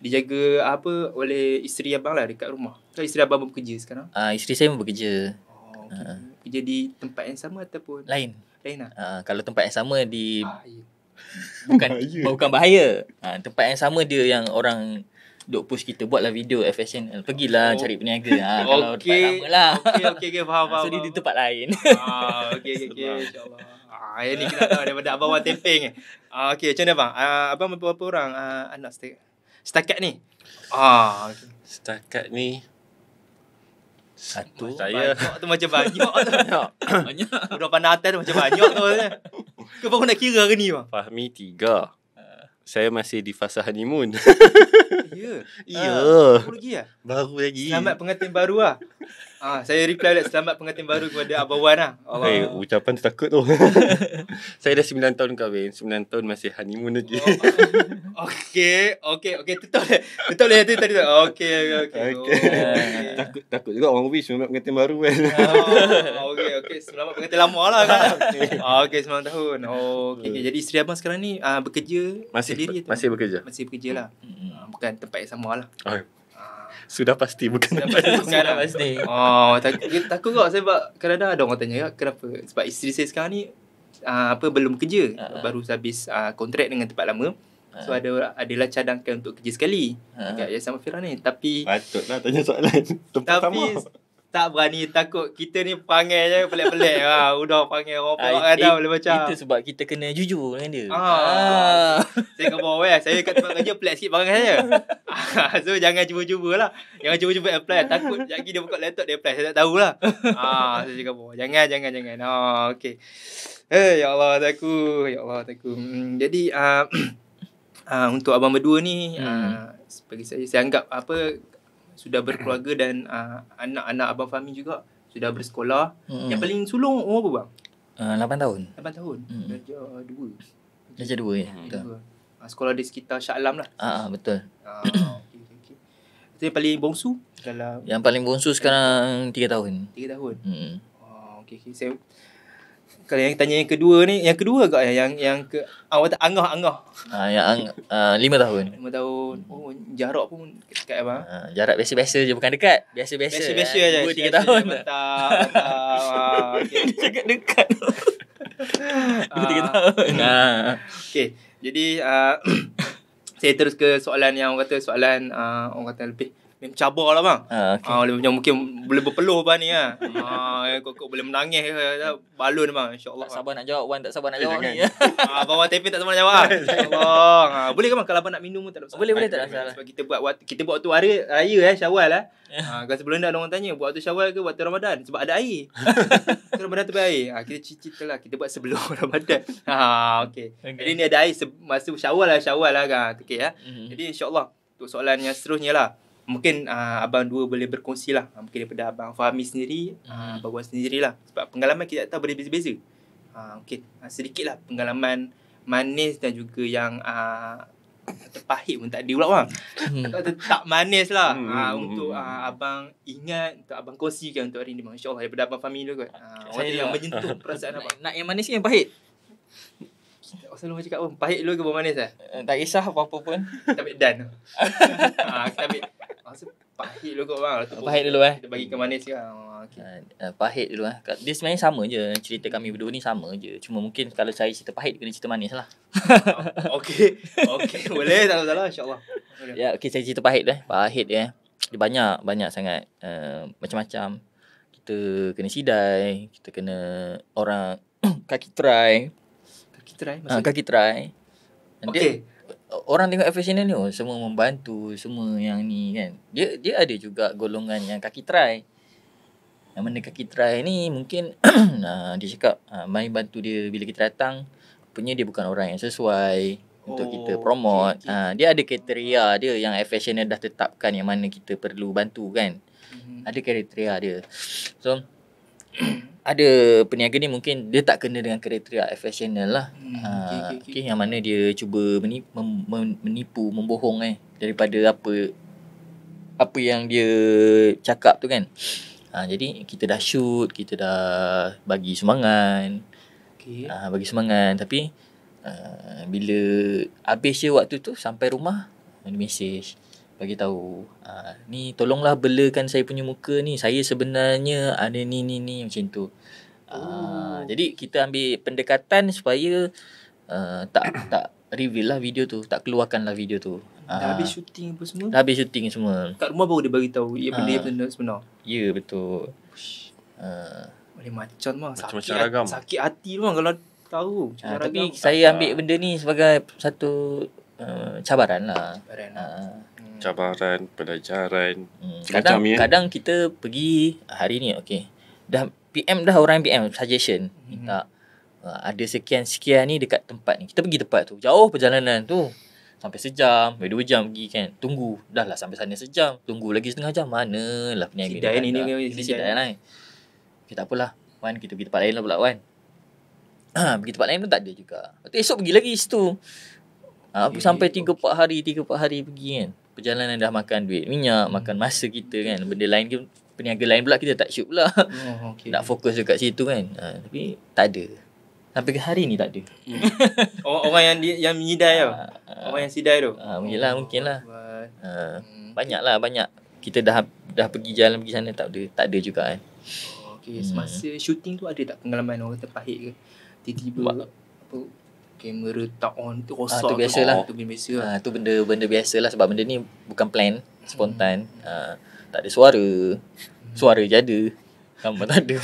Dijaga apa oleh isteri abang lah dekat rumah. Kan isteri abang bekerja sekarang? Ah isteri saya bekerja. Oh, okay. uh kerja di tempat yang sama ataupun lain lain lah. uh, kalau tempat yang sama di bahaya. Ya. bukan bahaya. bukan bahaya uh, tempat yang sama dia yang orang duk push kita buatlah video FSN ah, pergilah oh. cari peniaga ha, kalau okay. tempat lama lah okay okey okay. faham faham so dia di tempat lain ah okey okey okay. insyaallah ah ini kita tahu daripada abang buat temping ah okey macam mana bang uh, abang berapa orang uh, anak setakat ni ah okay. setakat ni satu saya. tu macam banyak Banyak Budak pandang atas tu macam banyak tu kau apa nak kira ke ni bang? Fahmi tiga uh. Saya masih di fasa honeymoon Ya Ya uh, Baru lagi lah Baru lagi Selamat pengantin baru lah Ah, saya reply like selamat pengantin baru kepada Abang lah. Oh. Hey, eh, ucapan tu takut tu. saya dah 9 tahun kahwin, 9 tahun masih honeymoon lagi. Oh, oh. okay, okay, okay. Tutup lah. Tutup lah tadi. Okay, okay, okay. okay. Oh, takut, takut juga orang wish selamat pengantin baru kan. oh, okay, okay. Selamat pengantin lama lah kan. okay. Oh, okay, 9 tahun. Oh, okay. okay. Jadi isteri Abang sekarang ni uh, bekerja masih, sendiri? Masih bekerja. Masih bekerja lah. Hmm. Ah, bukan tempat yang sama lah. Okay. Ah. Sudah pasti bukan Sudah pasti, sudah pasti. Oh, takut, takut kok sebab kadang-kadang ada orang tanya kenapa sebab isteri saya sekarang ni uh, apa belum kerja uh-huh. baru habis uh, kontrak dengan tempat lama So ha. ada adalah cadangkan untuk kerja sekali ha. dekat yang sama Fira ni tapi patutlah tanya soalan tapi, tak berani takut kita ni perangai je pelik-pelik ha udah perangai orang ah, pula kan dah boleh macam itu sebab kita kena jujur dengan dia ha, saya kau bawa eh. saya kat tempat kerja pelik sikit barang saya so jangan cuba cuba lah, jangan cuba-cuba apply takut lagi dia buka laptop dia apply saya tak tahulah ha saya juga bawa jangan jangan jangan ha okey eh ya Allah takut ya Allah takut hmm, jadi uh, uh, untuk abang berdua ni hmm. uh, bagi saya saya anggap apa sudah berkeluarga dan uh, anak-anak abang Fahmi juga sudah bersekolah. mm Yang paling sulung umur berapa bang? Uh, ah, 8 tahun. 8 tahun. Mm. Darjah 2. Darjah 2 ya. Betul. Uh, sekolah di sekitar Shah Alam lah. Ah uh, betul. Uh, okey okey. Yang paling bongsu? Dalam yang paling bongsu sekarang 3 tahun. 3 tahun. Hmm. Oh, okay, okay. Saya, kalau yang tanya yang kedua ni yang kedua gak ya, eh, yang, yang ke awak ah, tak angah angah ah yang ang, uh, lima tahun lima tahun oh jarak pun dekat apa uh, jarak biasa-biasa je bukan dekat biasa-biasa biasa-biasa kan? aja dua tiga tahun mentah okay. dekat dua tiga tahun nah okey jadi uh, saya terus ke soalan yang orang kata soalan uh, orang kata lebih dia mencabar lah bang uh, ah, okay. uh, ah, boleh, macam, Mungkin boleh berpeluh bang ni lah uh, kau boleh menangis Balun bang InsyaAllah Tak sabar nak jawab Wan tak sabar nak eh, jawab ni uh, Bawa tepi tak sabar nak jawab ah. bang. uh, Boleh ke bang Kalau abang nak minum pun tak ada Boleh boleh tak ada Sebab kita buat Kita buat waktu hari raya eh Syawal lah Yeah. Uh, sebelum ni ada orang tanya Buat waktu syawal ke Waktu Ramadan Sebab ada air Waktu kan Ramadan tu air uh, Kita cicit lah Kita buat sebelum Ramadan uh, okay. okay. Jadi ni ada air se- Masa syawal lah Syawal lah kan okay, ya. Mm-hmm. Jadi insyaAllah Untuk soalan yang seterusnya lah mungkin uh, abang dua boleh berkongsi lah ah, mungkin daripada abang Fahmi sendiri ah, hmm. abang Wan sendiri lah sebab pengalaman kita tak boleh beza-beza uh, okay. uh, sedikit lah pengalaman manis dan juga yang uh, terpahit pun tak diulak bang hmm. tak manis lah hmm. uh, untuk uh, abang ingat untuk abang kongsikan untuk hari ni bang. insyaAllah daripada abang Fahmi dulu kot uh, orang yang lah. menyentuh perasaan abang nak, yang manis ni yang pahit Oh, selalu macam cakap pun Pahit dulu ke pun manis lah eh, Tak kisah apa-apa pun Kita ambil done ha, Kita ambil pahit dulu kot bang. Ah, pahit dulu eh. Kita bagi ke manis Okay. Uh, pahit dulu eh. Dia sebenarnya sama je. Cerita kami berdua ni sama je. Cuma mungkin kalau saya cerita pahit, kena cerita manis lah. okay. Okay. Boleh. Tak salah. InsyaAllah. Ya, yeah, okay. Saya cerita pahit eh. Pahit eh. Dia banyak. Banyak sangat. Uh, macam-macam. Kita kena sidai. Kita kena orang kaki try. Kaki try? Uh, kaki try. Okay orang tengok fashion ni oh, semua membantu semua yang ni kan dia dia ada juga golongan yang kaki try yang mana kaki try ni mungkin ah, dia cakap ah, mari bantu dia bila kita datang punya dia bukan orang yang sesuai untuk oh, kita promote okay, okay. Ah, dia ada kriteria dia yang fashion dah tetapkan yang mana kita perlu bantu kan mm-hmm. ada kriteria dia so ada peniaga ni mungkin dia tak kena dengan kriteria professional lah. Hmm, ha, okay, okay, okay. okay, yang mana dia cuba menipu, mem, mem, menipu membohong eh daripada apa apa yang dia cakap tu kan. Ha, jadi kita dah shoot, kita dah bagi semangat. Okay. Ha, bagi semangat tapi uh, bila habis je waktu tu sampai rumah ada message bagi tahu ha, ni tolonglah belakan saya punya muka ni saya sebenarnya ada ni ni ni macam tu ha, oh. jadi kita ambil pendekatan supaya uh, tak tak reveal lah video tu tak keluarkan lah video tu ha, dah habis syuting apa semua dah habis syuting semua kat rumah baru dia bagi tahu ya ha. benda ha, benda sebenar ya betul uh, boleh macam mah sakit macam ragam. sakit hati tu kalau tahu ha, tapi saya ambil benda ni sebagai satu uh, cabaran lah cabaran lah. Ha, cabaran pelajaran hmm. kadang macam kadang ya. kita pergi hari ni okey dah PM dah orang PM suggestion hmm. minta hmm. uh, ada sekian sekian ni dekat tempat ni kita pergi tempat tu jauh perjalanan tu sampai sejam sampai dua jam pergi kan tunggu dah lah sampai sana sejam tunggu lagi setengah jam mana lah punya ni ni ni sidai kan okay, tak apalah kan kita pergi tempat lain lah pula kan ha, pergi tempat lain pun tak ada juga esok pergi lagi situ Ha, sampai tiga 4 hari tiga 4 hari pergi kan perjalanan dah makan duit minyak hmm. makan masa kita kan benda lain ke peniaga lain pula kita tak syuk pula oh, okay. nak fokus dekat situ kan ha, tapi tak ada sampai ke hari ni tak ada hmm. Oh, orang yang yang menyidai tau ah, orang yang sidai tu ha, ah, mungkin lah mungkin lah ha, oh, ah, hmm. banyak lah banyak kita dah dah pergi jalan pergi sana tak ada tak ada juga kan oh, Okay, semasa hmm. syuting tu ada tak pengalaman orang terpahit ke? Tiba-tiba kamera tak on tu ah, rosak ha, tu oh, biasa lah tu biasa lah. ha, tu benda benda biasa lah sebab benda ni bukan plan hmm. spontan hmm. ha, tak ada suara hmm. suara je ada Tambah tak ada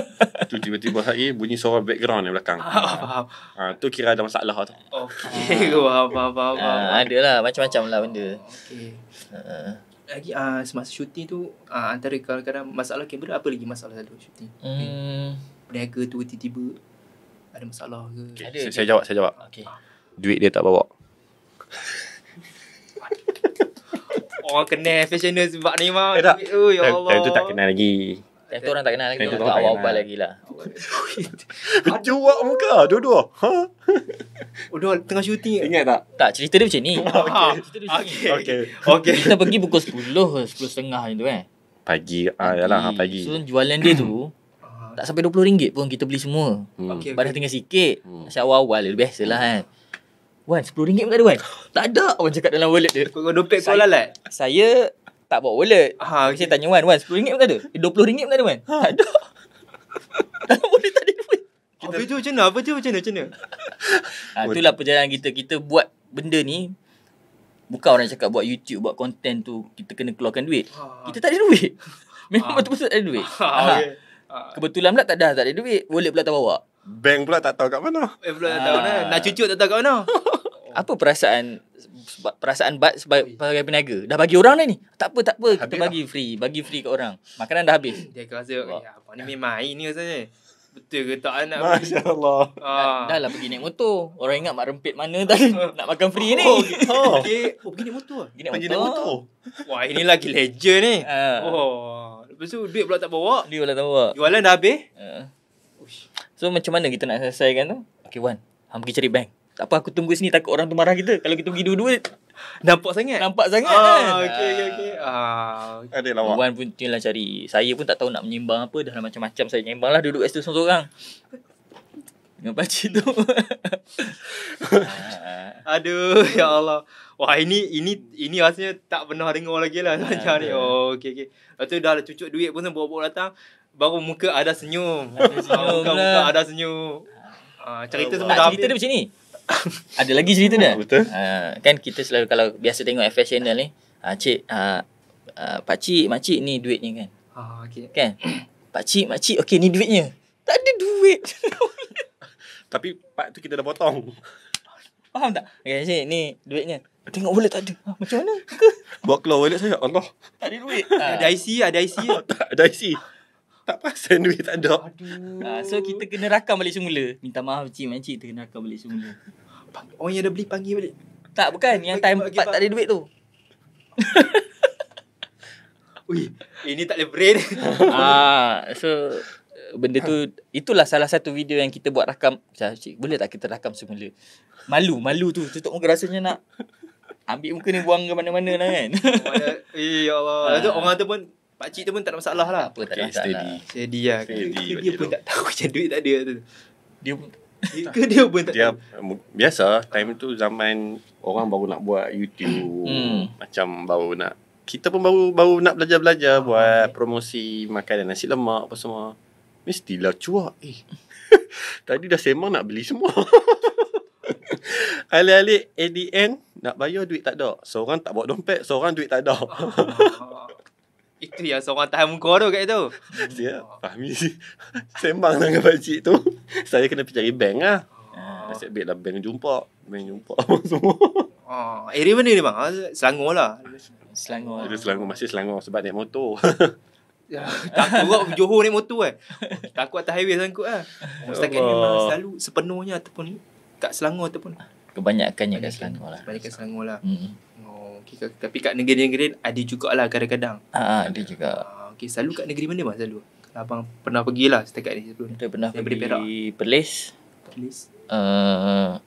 Tu tiba-tiba hari Bunyi suara background ni belakang ah, ah, Tu kira ada masalah tu Okay Wah wah wah wah Ada lah Macam-macam lah benda Okay ah. Lagi ah, Semasa syuting tu ah, Antara kadang-kadang Masalah kamera Apa lagi masalah tu syuting hmm. Peniaga tu tiba-tiba ada masalah ke okay. ada, saya, saya jawab saya jawab okay. duit dia tak bawa orang kenal fashioner sebab ni mah eh, ya Allah itu tak kenal lagi Time tu orang tak kenal lagi Time tu awal lagi lah Jual muka Dua-dua Ha oh, Dua tengah syuting Ingat tak? Tak cerita dia macam ni Okay ha, ha. Kita pergi pukul 10 10.30 macam tu kan Pagi ah, Yalah pagi So jualan dia tu Tak sampai RM20 pun kita beli semua. Hmm. Okay, Badan okay. tinggal sikit. Hmm. Masa awal-awal lebih biasalah kan. Wan, RM10 pun tak ada Wan? Tak ada orang cakap dalam wallet dia. Kau dompet kau lalat? Saya tak bawa wallet. Ha, ah, okay. Saya tanya Wan, Wan RM10 pun tak ada? Eh, RM20 pun tak ada Wan? Ha. Tak ada. dalam wallet tak ada duit. Kita... Apa tu macam mana? Apa tu macam mana? ha, itulah perjalanan kita. Kita buat benda ni Bukan orang cakap buat YouTube, buat konten tu Kita kena keluarkan duit ha. Kita tak ada duit Memang ha. betul-betul tak ada duit ha. Ha. Okay. Ah. Kebetulan pula tak ada tak ada duit. Wallet pula tak bawa. Bank pula tak tahu kat mana. Bank pula tak tahu mana. Ah. Nak cucuk tak tahu kat mana. apa perasaan perasaan bat sebagai sebagai peniaga dah bagi orang dah ni tak apa tak apa habis kita bagi lah. free bagi free kat orang makanan dah habis dia rasa ya, apa ni main main ni rasanya betul ke tak anak Allah. ah. dah lah pergi naik motor orang ingat mak rempit mana tadi nak makan free ni oh, okay. Oh, oh pergi naik motor pergi naik motor. wah ini lagi legend ni eh. oh Lepas tu duit pula tak bawa. Duit pula tak bawa. Jualan dah habis. Uh. So macam mana kita nak selesaikan tu? Okay Wan. Hang pergi cari bank. Tak apa aku tunggu sini takut orang tu marah kita. Kalau kita pergi dua-dua. Nampak sangat. Nampak sangat oh, kan. Okay, okay, okay. Uh, Wan pun tinggal lah cari. Saya pun tak tahu nak menyimbang apa. Dah lah macam-macam saya menyimbang lah. Duduk kat situ seorang-seorang. Dengan pakcik tu. Aduh, ya Allah. Wah ini ini ini rasanya tak pernah dengar lagi lah ya, macam ni. Oh okey okey. Lepas tu dah cucuk duit pun sebab bawa bawa datang baru muka ada senyum. Ada senyum. muka, muka ada senyum. Ah, cerita Allah. semua ah, dah. Cerita dia macam ni. ada lagi cerita dia. Betul. Ah, kan kita selalu kalau biasa tengok FS channel ni, ah, cik ah, ah, pak cik mak cik ni duit ni kan. Ah okey. Kan? pak cik mak cik okey ni duitnya. Tak ada duit. Tapi part tu kita dah potong. Faham tak? Okey ni duitnya. Tengok wallet tak ada ah, Macam mana ke? Bawa keluar wallet saya Allah Tak ada duit Ada IC Ada IC lah Tak ada IC Tak pasal duit tak ada Aduh. Ah, so kita kena rakam balik semula Minta maaf cik Mak cik kena rakam balik semula Orang oh, yang dah beli panggil balik Tak bukan Yang time okay, okay, tak ada duit tu Ui, ini tak boleh brain. ah, so benda tu itulah salah satu video yang kita buat rakam. Cik, boleh tak kita rakam semula? Malu, malu tu. Tutup muka rasanya nak Ambil muka ni buang ke mana-mana lah kan. Eh, ya Allah. Ah. Lepas tu orang tu pun Pakcik tu pun tak ada masalah lah. Apa tak ada masalah. Steady. Steady lah. dia, pun tak tahu macam duit tak ada tu. Dia pun ke dia pun dia, Biasa time tu zaman orang baru nak buat YouTube. Hmm. Macam baru nak. Kita pun baru baru nak belajar-belajar buat okay. Ah, ya. promosi makanan nasi lemak apa semua. Mestilah cuak. Eh. Tadi dah sembang nak beli semua. Alih-alih at the end nak bayar duit tak ada. Seorang tak bawa dompet, seorang duit tak ada. Oh, itu yang seorang tahan muka tu kat situ. Ya, fahami. Sembang dengan pakcik tu. Saya kena pergi cari bank lah. Ah. Nasib baik lah bank jumpa. Bank jumpa semua. Oh, area mana ni bang? Ah, Selangor lah. Selangor. Ada Selangor. Masih Selangor sebab naik motor. Ya, takut kau Johor ni motor eh. Takut atas highway sangkut ah. Eh. Oh, Setakat ni memang selalu sepenuhnya ataupun kat Selangor ataupun kebanyakannya kat Selangor lah. Kebanyakan Selangor lah. Hmm. Oh, okay. tapi kat negeri-negeri ada juga lah kadang-kadang. Ah, ah, ada juga. Ah, okay. selalu kat negeri mana bang selalu? Abang pernah pergi lah setakat ni sebelum ni. pernah Saya pergi Perak. Perlis. Perlis. Uh,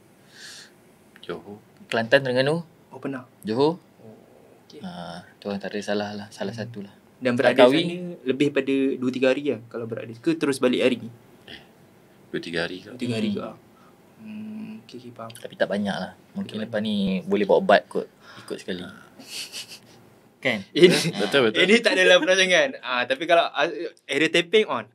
Johor. Kelantan, dengan Terengganu. Oh, pernah. Johor. Oh, okay. Uh, ah, tu antara salah lah Salah hmm. satu lah Dan berada Kawi. sana Lebih pada 2-3 hari lah Kalau berada Ke terus balik hari ni. Eh, 2-3 hari 2-3 hari ke hmm. Ah. hmm. Okay, okay, faham. Tapi tak banyak lah. Mungkin okay, lepas ni boleh bawa ubat kot. Ikut sekali. Ah. Kan Ini betul, betul. Ini tak adalah perancangan ah Tapi kalau uh, Area tapping on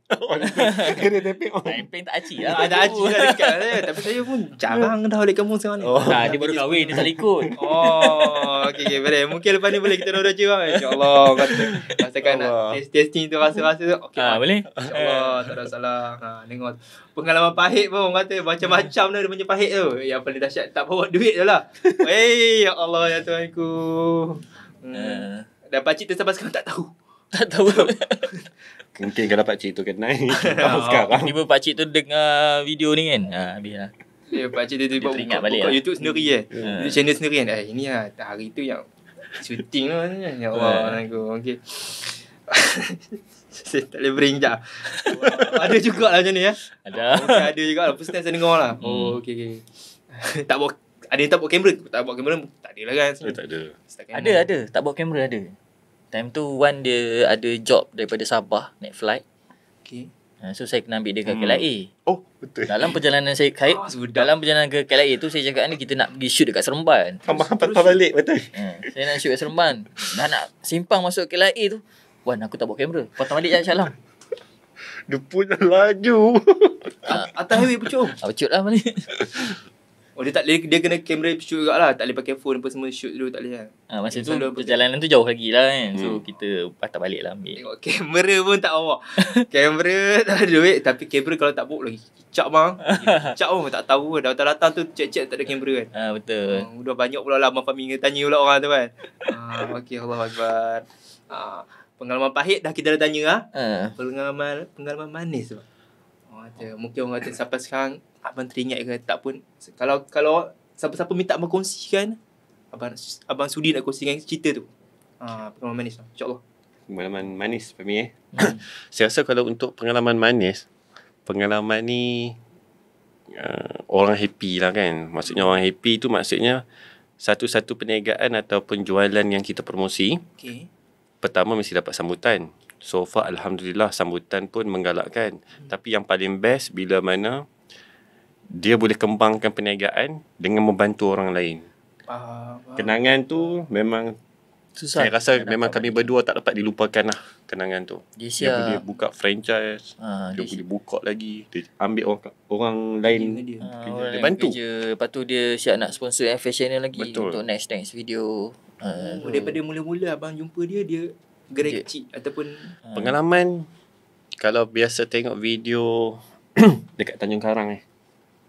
Area tapping on Tapping tak aci lah ada ah, aci lah dekat Tapi saya pun Jarang dah balik kampung sekarang ni oh. Nah, dia baru kahwin Dia tak ikut Oh Okay, okay boleh. Mungkin lepas ni boleh Kita roda cuba InsyaAllah Rasakan oh, Testing tu rasa-rasa tu okay, ha, ah, Boleh InsyaAllah Tak ada salah ha, Dengar Pengalaman pahit pun Orang kata Macam-macam lah Dia punya pahit tu Yang paling dahsyat Tak bawa duit tu lah Hei Ya Allah Ya Tuhan ku Hmm. Dan pakcik tu sampai sekarang tak tahu. Tak tahu. Mungkin kalau pakcik tu kena naik tahu sekarang. Tiba pakcik tu dengar video ni kan. Ha, habislah. Ya, dia pakcik tu tiba buka, balik buka lah. YouTube sendiri eh. Hmm. Yeah. Channel sendiri kan. Eh, ini lah hari tu yang syuting tu. Lah, ya Allah. Yeah. Aku. Okay. Saya tak boleh bering sekejap Ada jugalah macam ni ya Ada okay, Ada juga lah First time saya dengar lah hmm. Oh okay, okay. tak, bawa, ada tak buat kamera Tak buat kamera Tak ada lah kan eh, Tak ada Ada ada Tak buat kamera ada Time tu one dia ada job Daripada Sabah Naik flight Okay ha, So saya kena ambil dia ke hmm. KLIA Oh betul Dalam perjalanan saya kait, oh, Dalam perjalanan ke KLIA tu Saya cakap ni Kita nak pergi shoot dekat Seremban Abang patah balik betul ha, Saya nak shoot dekat Seremban Dah nak simpang masuk KLIA tu Wan aku tak bawa kamera Patah balik jalan salam Dia punya laju ha, Atas highway pecut ah, Pecut lah balik Oh dia tak boleh Dia kena kamera shoot juga lah Tak boleh pakai phone apa semua Shoot dulu tak boleh lah ha, Masa eh, tu perjalanan tu jauh lagi lah kan hmm. So kita patah balik lah ambil Tengok kamera pun tak bawa Kamera tak ada duit Tapi kamera kalau tak buk lagi Kicap mah Kicap pun tak tahu Datang-datang tu cek-cek tak ada kamera kan ha, Betul hmm, ah, Udah banyak pula lah Abang Fahmi tanya pula orang tu kan ha, ah, Okay Allah Akbar ha, Pengalaman pahit dah kita dah tanya lah ha? ha. Pengalaman, pengalaman manis tu Oh, ada. Mungkin orang kata sampai sekarang abang teringat ke tak pun kalau kalau siapa-siapa minta abang kongsikan abang abang sudi nak kongsikan cerita tu ha pengalaman manis lah. insyaallah pengalaman manis for me eh hmm. saya rasa kalau untuk pengalaman manis pengalaman ni uh, orang happy lah kan maksudnya orang happy tu maksudnya satu-satu perniagaan atau penjualan yang kita promosi Okey. pertama mesti dapat sambutan so far alhamdulillah sambutan pun menggalakkan hmm. tapi yang paling best bila mana dia boleh kembangkan perniagaan dengan membantu orang lain. Faham. Kenangan tu memang susah. Saya rasa memang kami berdua tak dapat dilupakan lah kenangan tu. Dia, dia boleh buka franchise, ha, dia, dia boleh buka lagi, dia ambil orang, orang lain dia, ah, dia. Ha, orang dia bantu. Kerja. Lepas tu dia siap nak sponsor FS Channel lagi Betul. untuk next next video. Ha, oh, daripada mula-mula abang jumpa dia, dia gerak kecil ataupun... Pengalaman, kalau biasa tengok video dekat Tanjung Karang eh.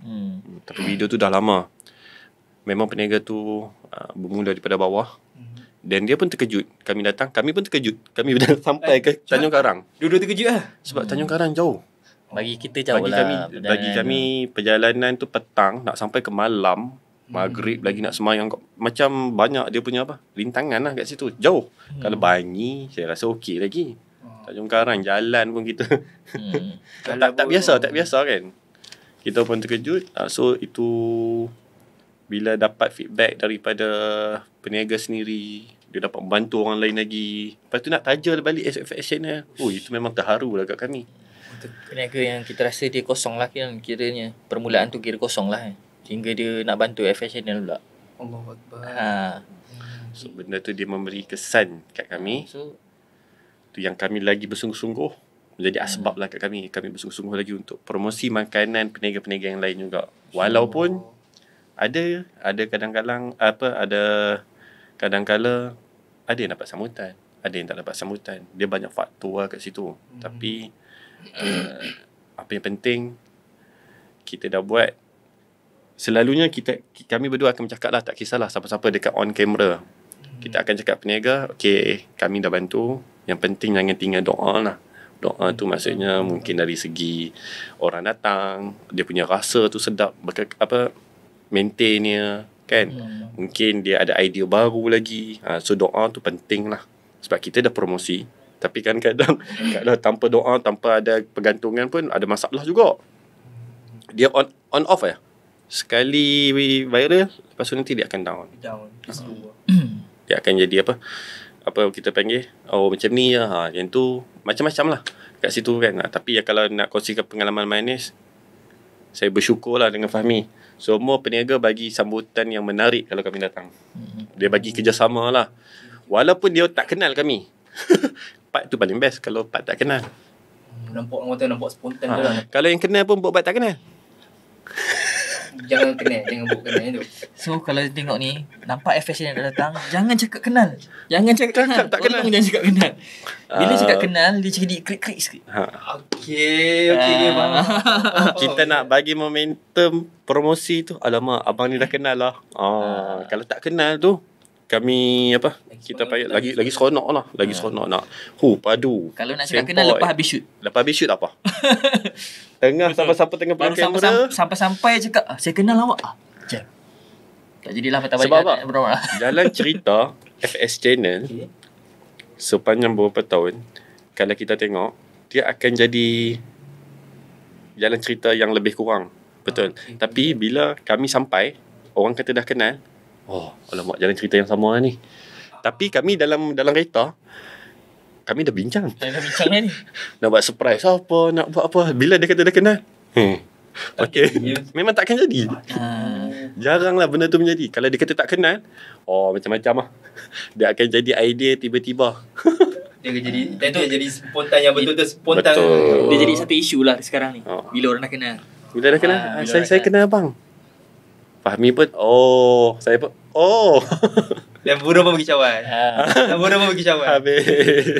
Hmm. Tapi video tu dah lama. Memang peniaga tu uh, bermula daripada bawah. Hmm. Dan dia pun terkejut Kami datang Kami pun terkejut Kami dah sampai ke eh, Tanjung Karang Dua-dua terkejut lah Sebab hmm. Tanjung Karang jauh Bagi kita jauh bagi lah kami, Bagi kami itu. Perjalanan tu petang Nak sampai ke malam hmm. Maghrib hmm. lagi nak semayang Macam banyak dia punya apa Rintangan lah kat situ Jauh hmm. Kalau bangi Saya rasa okey lagi oh. Tanjung Karang Jalan pun kita hmm. tak, tak biasa Tak biasa kan kita pun terkejut uh, so itu bila dapat feedback daripada peniaga sendiri dia dapat membantu orang lain lagi lepas tu nak tajal balik SFS channel oh itu memang terharu lah kat kami peniaga yang kita rasa dia kosong lah kan kiranya permulaan tu kira kosong lah eh. sehingga dia nak bantu FS channel pula Allah Akbar ha. so benda tu dia memberi kesan kat kami so, tu yang kami lagi bersungguh-sungguh menjadi asbab lah kat kami kami bersungguh-sungguh lagi untuk promosi makanan peniaga-peniaga yang lain juga walaupun ada ada kadang-kadang apa ada kadang-kala ada yang dapat sambutan ada yang tak dapat sambutan dia banyak faktor lah kat situ hmm. tapi uh, apa yang penting kita dah buat selalunya kita kami berdua akan cakap lah tak kisahlah siapa-siapa dekat on camera hmm. kita akan cakap peniaga okay kami dah bantu yang penting jangan tinggal doa lah doa tu maksudnya mungkin dari segi orang datang dia punya rasa tu sedap berke, apa maintainnya kan hmm. mungkin dia ada idea baru lagi ha, so doa tu penting lah sebab kita dah promosi tapi kan kadang kadang tanpa doa tanpa ada pergantungan pun ada masalah juga dia on on off ya sekali viral lepas tu nanti dia akan down down dia akan jadi apa apa kita panggil oh macam ni ya ha yang tu macam-macam lah kat situ kan ah, tapi ya kalau nak kongsikan pengalaman manis saya bersyukur lah dengan Fahmi semua peniaga bagi sambutan yang menarik kalau kami datang hmm. dia bagi kerjasama lah walaupun dia tak kenal kami part tu paling best kalau part tak kenal nampak orang kata nampak spontan ha. lah. kalau yang kenal pun buat-buat tak kenal jangan kena jangan buat kena tu. so kalau tengok ni nampak fashion yang dah datang jangan cakap kenal jangan cakap kenal tak, tak kenal jangan cakap kenal bila uh, cakap ah. kenal dia jadi klik klik sikit ha. okey okey uh, bang kita nak bagi momentum promosi tu alamak abang ni dah kenal lah uh, uh, kalau tak kenal tu kami apa lagi kita payah lagi lagi seronok lah lagi ha. seronok nak hu padu kalau nak cakap kenal lepas habis shoot lepas habis shoot apa tengah siapa-siapa tengah pakai sampai, kamera sampai-sampai cakap ah, saya kenal awak ah Jam. tak jadilah patah balik sebab apa lah. cerita FS Channel okay. sepanjang beberapa tahun kalau kita tengok dia akan jadi jalan cerita yang lebih kurang betul ah, okay. tapi bila kami sampai orang kata dah kenal Oh, alamak jangan cerita yang sama lah ni. Tapi kami dalam dalam kereta kami dah bincang. Dah bincang ni. nak buat surprise apa, nak buat apa. Bila dia kata dah kenal? Hmm. Okay. Memang takkan jadi. Ah. Jaranglah benda tu menjadi. Kalau dia kata tak kenal, oh macam-macam lah. Dia akan jadi idea tiba-tiba. dia jadi, tu jadi spontan yang betul-betul spontan. Betul. Dia jadi satu isu lah sekarang ni. Oh. Bila orang nak kenal. Bila dah kenal? Ha, bila saya, saya kenal abang. Fahmi pun Oh Saya pun Oh Dan burung pun pergi cawan ha. Dan burung pun pergi cawan Habis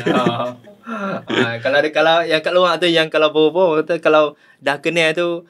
oh. ha. Kalau ada Kalau yang kat luar tu Yang kalau bobo kata Kalau dah kena tu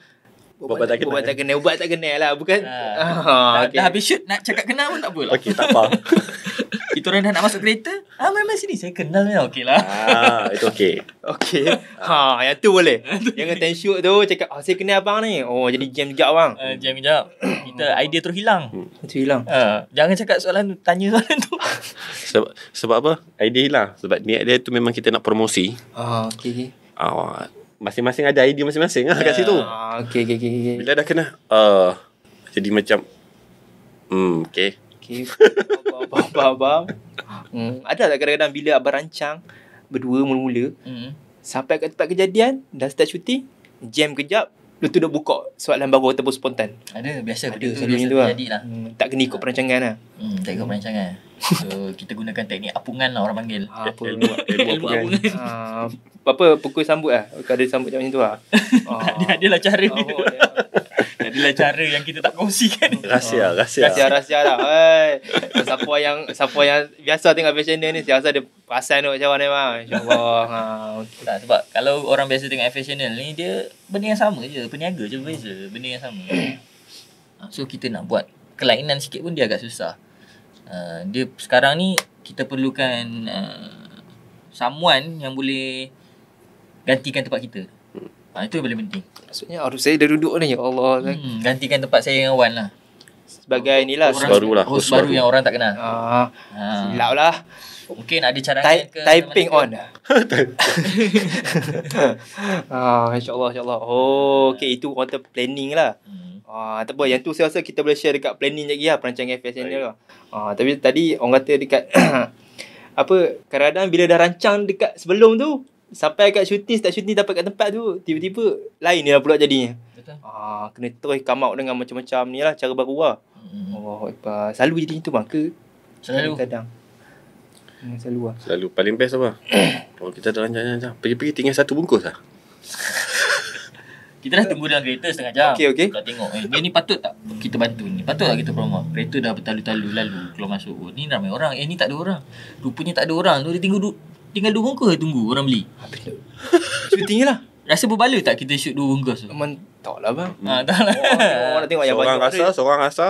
Ubat tak, tak, tak kenal Ubat tak kenal lah Bukan uh, ah. oh, ah, okay. Dah habis shoot Nak cakap kenal pun tak apa lah Okay tak apa Kita orang dah nak masuk kereta Ah memang sini Saya kenal ni Okay lah ah, Itu okay Okay ah. ha, Yang tu boleh Yang kata shoot tu Cakap oh, saya kenal abang ni Oh jadi jam juga abang uh, Jam juga Kita idea terus hilang hmm. Hmm, Terus hilang uh, Jangan cakap soalan tu Tanya soalan tu sebab, sebab apa Idea hilang Sebab niat dia tu memang kita nak promosi Ah, oh, okay Awak uh, masing-masing ada idea masing-masing lah yeah. kat ya. situ. Okay, okay, okay, okay. Bila dah kena, uh, jadi macam, hmm, okay. Okay, abang, abang, abang. Hmm. Ada tak kadang-kadang bila abang rancang, berdua mula-mula, hmm. sampai kat tempat kejadian, dah start syuting, jam kejap, Lepas tu dah buka soalan baru ataupun spontan. Ada, biasa ada. Biasa, biasa, biasa, biasa, biasa, biasa, biasa, biasa, biasa, biasa, biasa, biasa, biasa, biasa, biasa, biasa, So kita gunakan teknik apungan lah orang panggil ha, apa, elbow, elbow, elbow apungan, apungan. Ha, ah, Apa pukul sambut lah Kalau ada sambut macam tu lah ha. Tak ada lah cara oh, dia oh, yeah. Adalah cara yang kita tak kongsikan Rahsia lah, Rahsia lah. Rahsia, rahsia lah Oi. Siapa yang Siapa yang Biasa tengok FM channel ni Saya rasa dia Perasan tu macam mana ha. tak, Sebab Kalau orang biasa tengok FM channel ni Dia Benda yang sama je Peniaga je hmm. Benda yang sama So kita nak buat Kelainan sikit pun dia agak susah uh, dia sekarang ni kita perlukan uh, someone yang boleh gantikan tempat kita. Hmm. Uh, itu yang paling penting. Maksudnya harus saya dah duduk ni ya Allah. Kan? Hmm, kan. gantikan tempat saya dengan Wan lah. Sebagai inilah host baru lah. Host, baru, yang orang tak kenal. Uh, Silap lah. Mungkin ada cara Typing on ke? oh, InsyaAllah Oh Okay itu Kata planning lah hmm. Ah, tak apa yang tu saya rasa kita boleh share dekat planning lagi lah perancang FS channel lah. tu. Ah, tapi tadi orang kata dekat apa kadang-kadang bila dah rancang dekat sebelum tu sampai kat syuting start syuting dapat kat tempat tu tiba-tiba lain dia pula jadinya. Betul. Ah, kena terus come out dengan macam-macam ni lah cara baru lah. Hmm. Oh, apa selalu jadi tu bang ke? Selalu. Kadang. Hmm, selalu lah. Selalu paling best apa? Kalau oh, kita dah rancang-rancang, pergi-pergi tinggal satu bungkus lah. Kita dah tunggu dalam kereta setengah jam. Okey okey. Kita tengok. Eh, dia ni patut tak kita bantu ni? Patut tak kita promote? Kereta dah bertalu-talu lalu keluar masuk. Oh, ni ramai orang. Eh ni tak ada orang. Rupanya tak ada orang. Tu dia tinggal du- tinggal dua bungkus tunggu orang beli. Ah, tu, Shooting lah. Rasa berbaloi tak kita shoot dua bungkus tu? Mentok lah bang. Ha, tak lah. Oh, orang, nak tengok Seorang rasa, seorang rasa.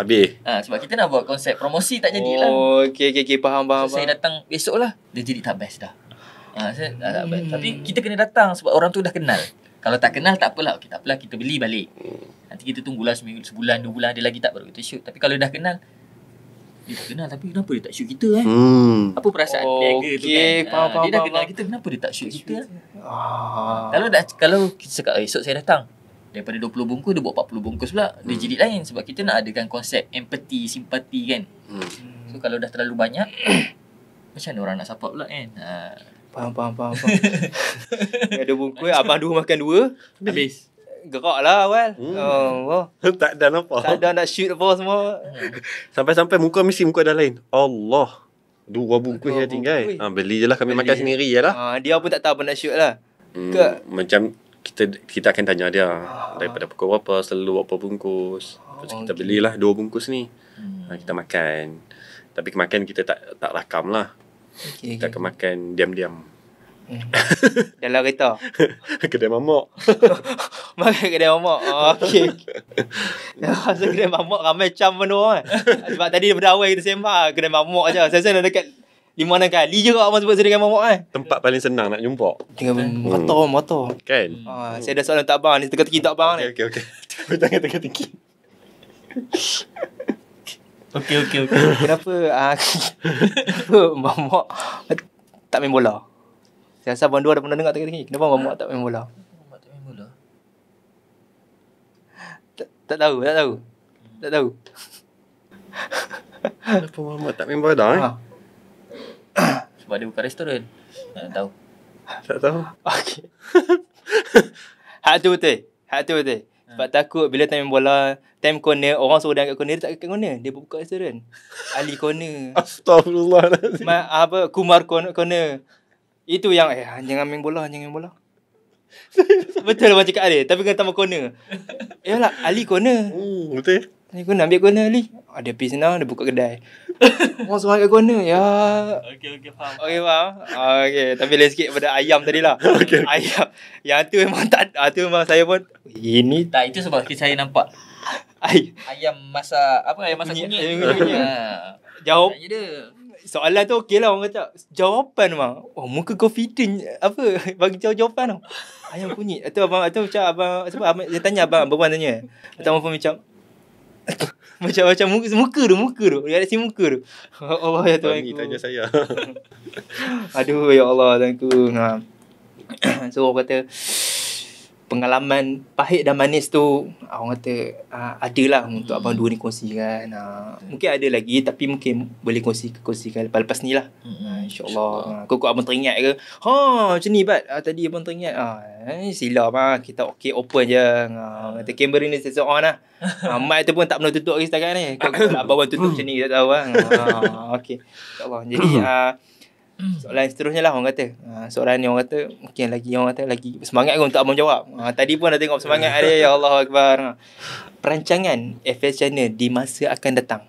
Habis. Ha, sebab kita nak buat konsep promosi tak jadi lah. Oh, okay, okay. okey. Faham, so, faham. Saya datang besok lah. Dia jadi tak best dah. Ha, saya, hmm. tak, tak Tapi kita kena datang sebab orang tu dah kenal. Kalau tak kenal tak apalah okey tak apalah kita beli balik. Hmm. Nanti kita tunggulah seminggu sebulan dua bulan ada lagi tak baru kita shoot. Tapi kalau dah kenal dia tak kenal tapi kenapa dia tak shoot kita eh? Hmm. Apa perasaan oh, peniaga okay. tu kan? Pa, pa, pa, dia dah kenal kita kenapa dia tak shoot kita? Ah. Kalau dah kalau kita cakap eh, esok saya datang daripada 20 bungkus dia buat 40 bungkus pula dia hmm. lain sebab kita nak adakan konsep empathy simpati kan. Hmm. So kalau dah terlalu banyak macam mana orang nak support pula kan? Ha. Faham, faham, faham, faham. ada bungkus, abang dua makan dua. Habis. Gerak lah awal. Hmm. Oh, tak ada apa. Tak ada nak shoot apa semua. Sampai-sampai muka mesti muka dah lain. Allah. Dua bungkus dia tinggal. Ha, beli je lah kami beli. makan sendiri je lah. Ha, dia pun tak tahu apa nak shoot lah. Hmm, Macam kita kita akan tanya dia. Ha. Daripada pukul berapa, selalu berapa bungkus. Lepas kita oh, belilah dua bungkus ni. Ha, kita makan. Tapi kemakan kita tak tak rakam lah okay, Kita akan makan diam-diam Okay. Dalam kereta Kedai mamak Makan kedai mamak oh, Okay Rasa kedai mamak Ramai cam pun kan eh? Sebab tadi daripada awal Kita sembah Kedai mamak je Saya-saya dah dekat lima mana kali je Abang sebut sedekat mamak kan Tempat paling senang Nak jumpa Dengan hmm. mata orang mata Kan hmm. oh, Saya dah soalan tak abang Ni teka tak untuk abang ni Okay okay tengah teka-teki Okey okey okey. Kenapa ah kenapa mamak tak main bola? Saya rasa abang dua ada pernah dengar tak ni. Kenapa mamak tak main bola? tak Tak tahu, tak tahu. Tak tahu. Kenapa mamak tak main bola eh? Ah. Sebab dia buka restoran. Tak tahu. Tak tahu. Okey. Hati betul. Hati betul. Sebab ah. takut bila tak main bola Time corner Orang suruh dia angkat corner Dia tak angkat corner Dia buka restoran Ali corner Astagfirullah Ma, apa, Kumar corner, Itu yang eh, Jangan main bola Jangan main bola Betul macam cakap Ali Tapi kena tambah corner lah Ali corner Ooh, Betul Ali corner Ambil corner Ali Ada oh, piece now Dia buka kedai Orang suruh angkat corner Ya Okay okay faham Okay faham ah, Okay Tapi lain sikit pada ayam tadi lah okay, okay. Ayam Yang tu memang tak Itu ah, memang saya pun Ini Tak itu sebab saya nampak ayam masa apa ayam masa kunyit. Ayam ha. Jawab. Soalan tu okey lah orang kata. Jawapan bang. Oh, muka confident. Apa? Bagi jawab jawapan tau. Ayam kunyit. Atau abang, atau macam abang, siapa? Abang, dia tanya abang, berapa tanya. Atau abang pun macam. macam, macam muka tu, muka tu. Dia ada si muka tu. Allah, oh, ya Tuhan. Ini tanya saya. Aduh, ya Allah, Tuhan ku. Ha. so, orang kata pengalaman pahit dan manis tu orang kata uh, lah untuk hmm. abang dua ni kongsikan uh, mungkin ada lagi tapi mungkin boleh kongsi kongsikan lepas lepas ni lah hmm. Ah, hmm insyaallah insya uh, kau abang teringat ke ha macam ni bat uh, tadi abang teringat uh, eh, sila mah kita okey open je uh, kata camera ni sesuai on lah uh, mic tu pun tak pernah tutup lagi setakat ni kau kata abang tutup macam ni tak tahu lah uh, okey insyaallah jadi uh, Hmm. Soalan mm. seterusnya lah orang kata ha, Soalan ni orang kata Mungkin okay, lagi orang kata Lagi semangat pun untuk abang jawab ha, Tadi pun dah tengok semangat ada Ya Allah Akbar ha. Perancangan FS China di masa akan datang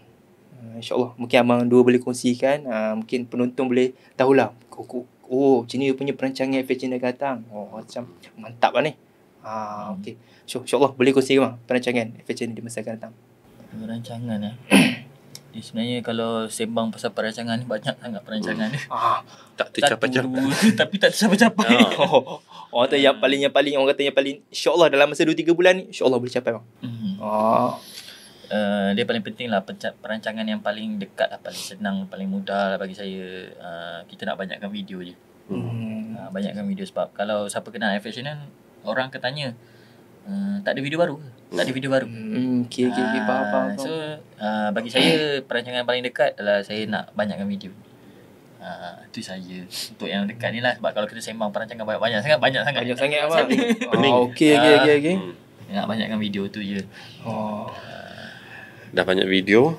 ha, InsyaAllah Mungkin abang dua boleh kongsikan ha, Mungkin penonton boleh tahulah Oh, oh macam punya perancangan FS China datang Oh macam mantap lah ni ha, okay. InsyaAllah boleh kongsikan bang Perancangan FS China di masa akan datang Perancangan eh Ya, sebenarnya kalau sembang pasal perancangan ni banyak sangat perancangan hmm. ah, tak tercapai-capai. tapi tak tercapai-capai. Ah. Oh, orang kata yang paling yang paling orang kata yang paling insya-Allah dalam masa 2 3 bulan ni insya-Allah boleh capai bang. Hmm. Ah. Uh, dia paling penting lah perancangan yang paling dekat lah, paling senang paling mudah lah bagi saya uh, kita nak banyakkan video je hmm. Uh, banyakkan video sebab kalau siapa kenal FH orang akan tanya Eh, tak ada video baru ke? Tak ada video baru. Hmm, okey okey okey apa apa. Ah, so, uh, bagi saya perancangan paling dekat adalah saya nak banyakkan video. Ah, uh, itu saya untuk yang dekat ni lah sebab kalau kita sembang perancangan banyak-banyak sangat banyak sangat. Banyak sangat apa? Oh, Pening. Oh, okey okey ah, okey okey. Uh, nak banyakkan video tu je. Oh. Dah banyak video?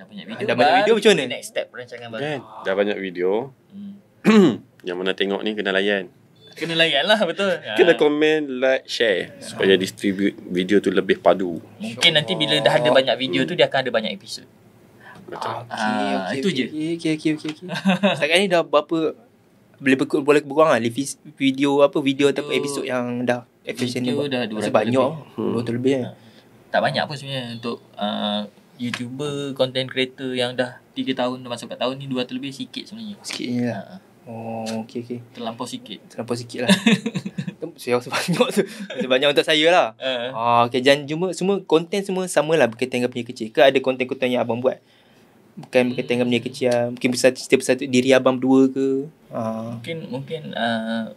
Dah banyak Video dah banyak video macam mana? Next step perancangan baru. Kan? Dah banyak video. Hmm. Yang mana tengok ni kena layan. Kena layan lah betul Kena komen ah. Like share Supaya distribute Video tu lebih padu Mungkin nanti bila dah ada Banyak video tu Dia akan ada banyak episod. Ah, ah, okay, okay, uh, okay, itu okay, je. Okay, okay, okay, okay. Setakat ni dah berapa boleh berkut boleh berkurang lah video apa video, video episod yang dah efficient video dah dua banyak lebih. Hmm. lebih kan? tak banyak pun sebenarnya untuk uh, youtuber content creator yang dah tiga tahun masuk 4 tahun ni 200 lebih sikit sebenarnya sikitnya lah Oh, okey okey. Terlampau sikit. Terlampau sikit lah. Saya sebanyak tu Sebanyak untuk saya lah uh. Oh, okay. jangan cuma, semua konten semua sama lah Berkaitan dengan punya kecil Ke ada konten-konten yang abang buat Bukan hmm. berkaitan dengan punya hmm. kecil lah. Mungkin cerita pasal diri abang dua ke uh. Mungkin mungkin uh,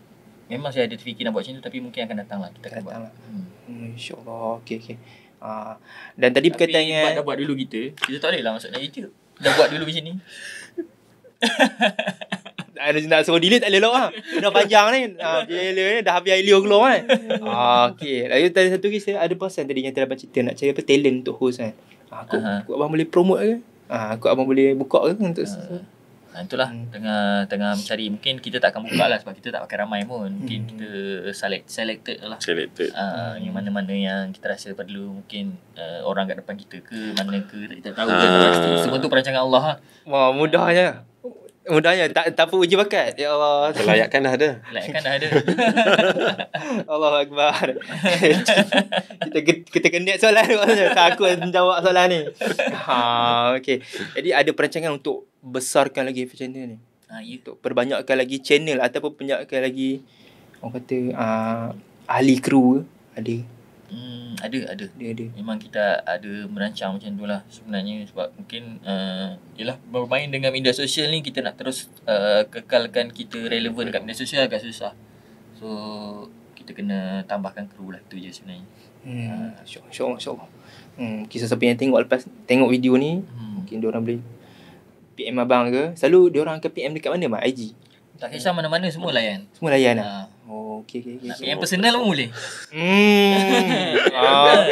Memang saya ada terfikir nak buat macam tu Tapi mungkin akan datang lah Kita akan buat. lah hmm. hmm. InsyaAllah Okay, okay. Uh, dan tadi tapi berkaitan dengan Tapi dah buat dulu kita Kita tak boleh lah masuk dalam YouTube Dah buat dulu macam ni Ada nak suruh delete tak boleh lock lah. panjang ni. Ha, ah, bila ni dah habis Helio keluar kan. Ha, ah, okay. Lalu tadi satu lagi saya ada pasal tadi yang tadi abang cerita nak cari apa talent untuk host kan. Ah, aku, aku abang boleh promote ke? Ha, aku abang boleh buka ke untuk Ha, itulah hmm. tengah tengah mencari mungkin kita tak akan buka lah sebab kita tak pakai ramai pun mungkin hmm. kita select selected lah selected uh, yang hmm. mana-mana yang kita rasa perlu mungkin eh, orang kat depan kita ke mana ke kita tahu ha. semua tu perancangan Allah lah wah mudahnya Mudahnya tak tak tanpa uji bakat. Ya Allah. Kelayakan dah ada. Kelayakan dah ada. Allah akbar. kita kita kena soalan maksudnya. Tak aku jawab soalan ni. Ha okey. Jadi ada perancangan untuk besarkan lagi channel ni. Ha ya. perbanyakkan lagi channel ataupun banyakkan lagi orang kata uh, ahli kru Ada Hmm, ada, ada. Dia ada. Memang kita ada merancang macam tu lah sebenarnya sebab mungkin uh, eh, yelah bermain dengan media sosial ni kita nak terus uh, kekalkan kita relevan dekat media sosial agak susah. So kita kena tambahkan kru lah tu je sebenarnya. Hmm. Uh, syok, syok, syok. Hmm, kisah siapa yang tengok lepas tengok video ni hmm. mungkin orang boleh PM abang ke. Selalu orang ke PM dekat mana mak? IG? Tak kisah mana-mana semua layan. Semua layan lah. Uh okey okey Yang personal pun boleh. Hmm. ah.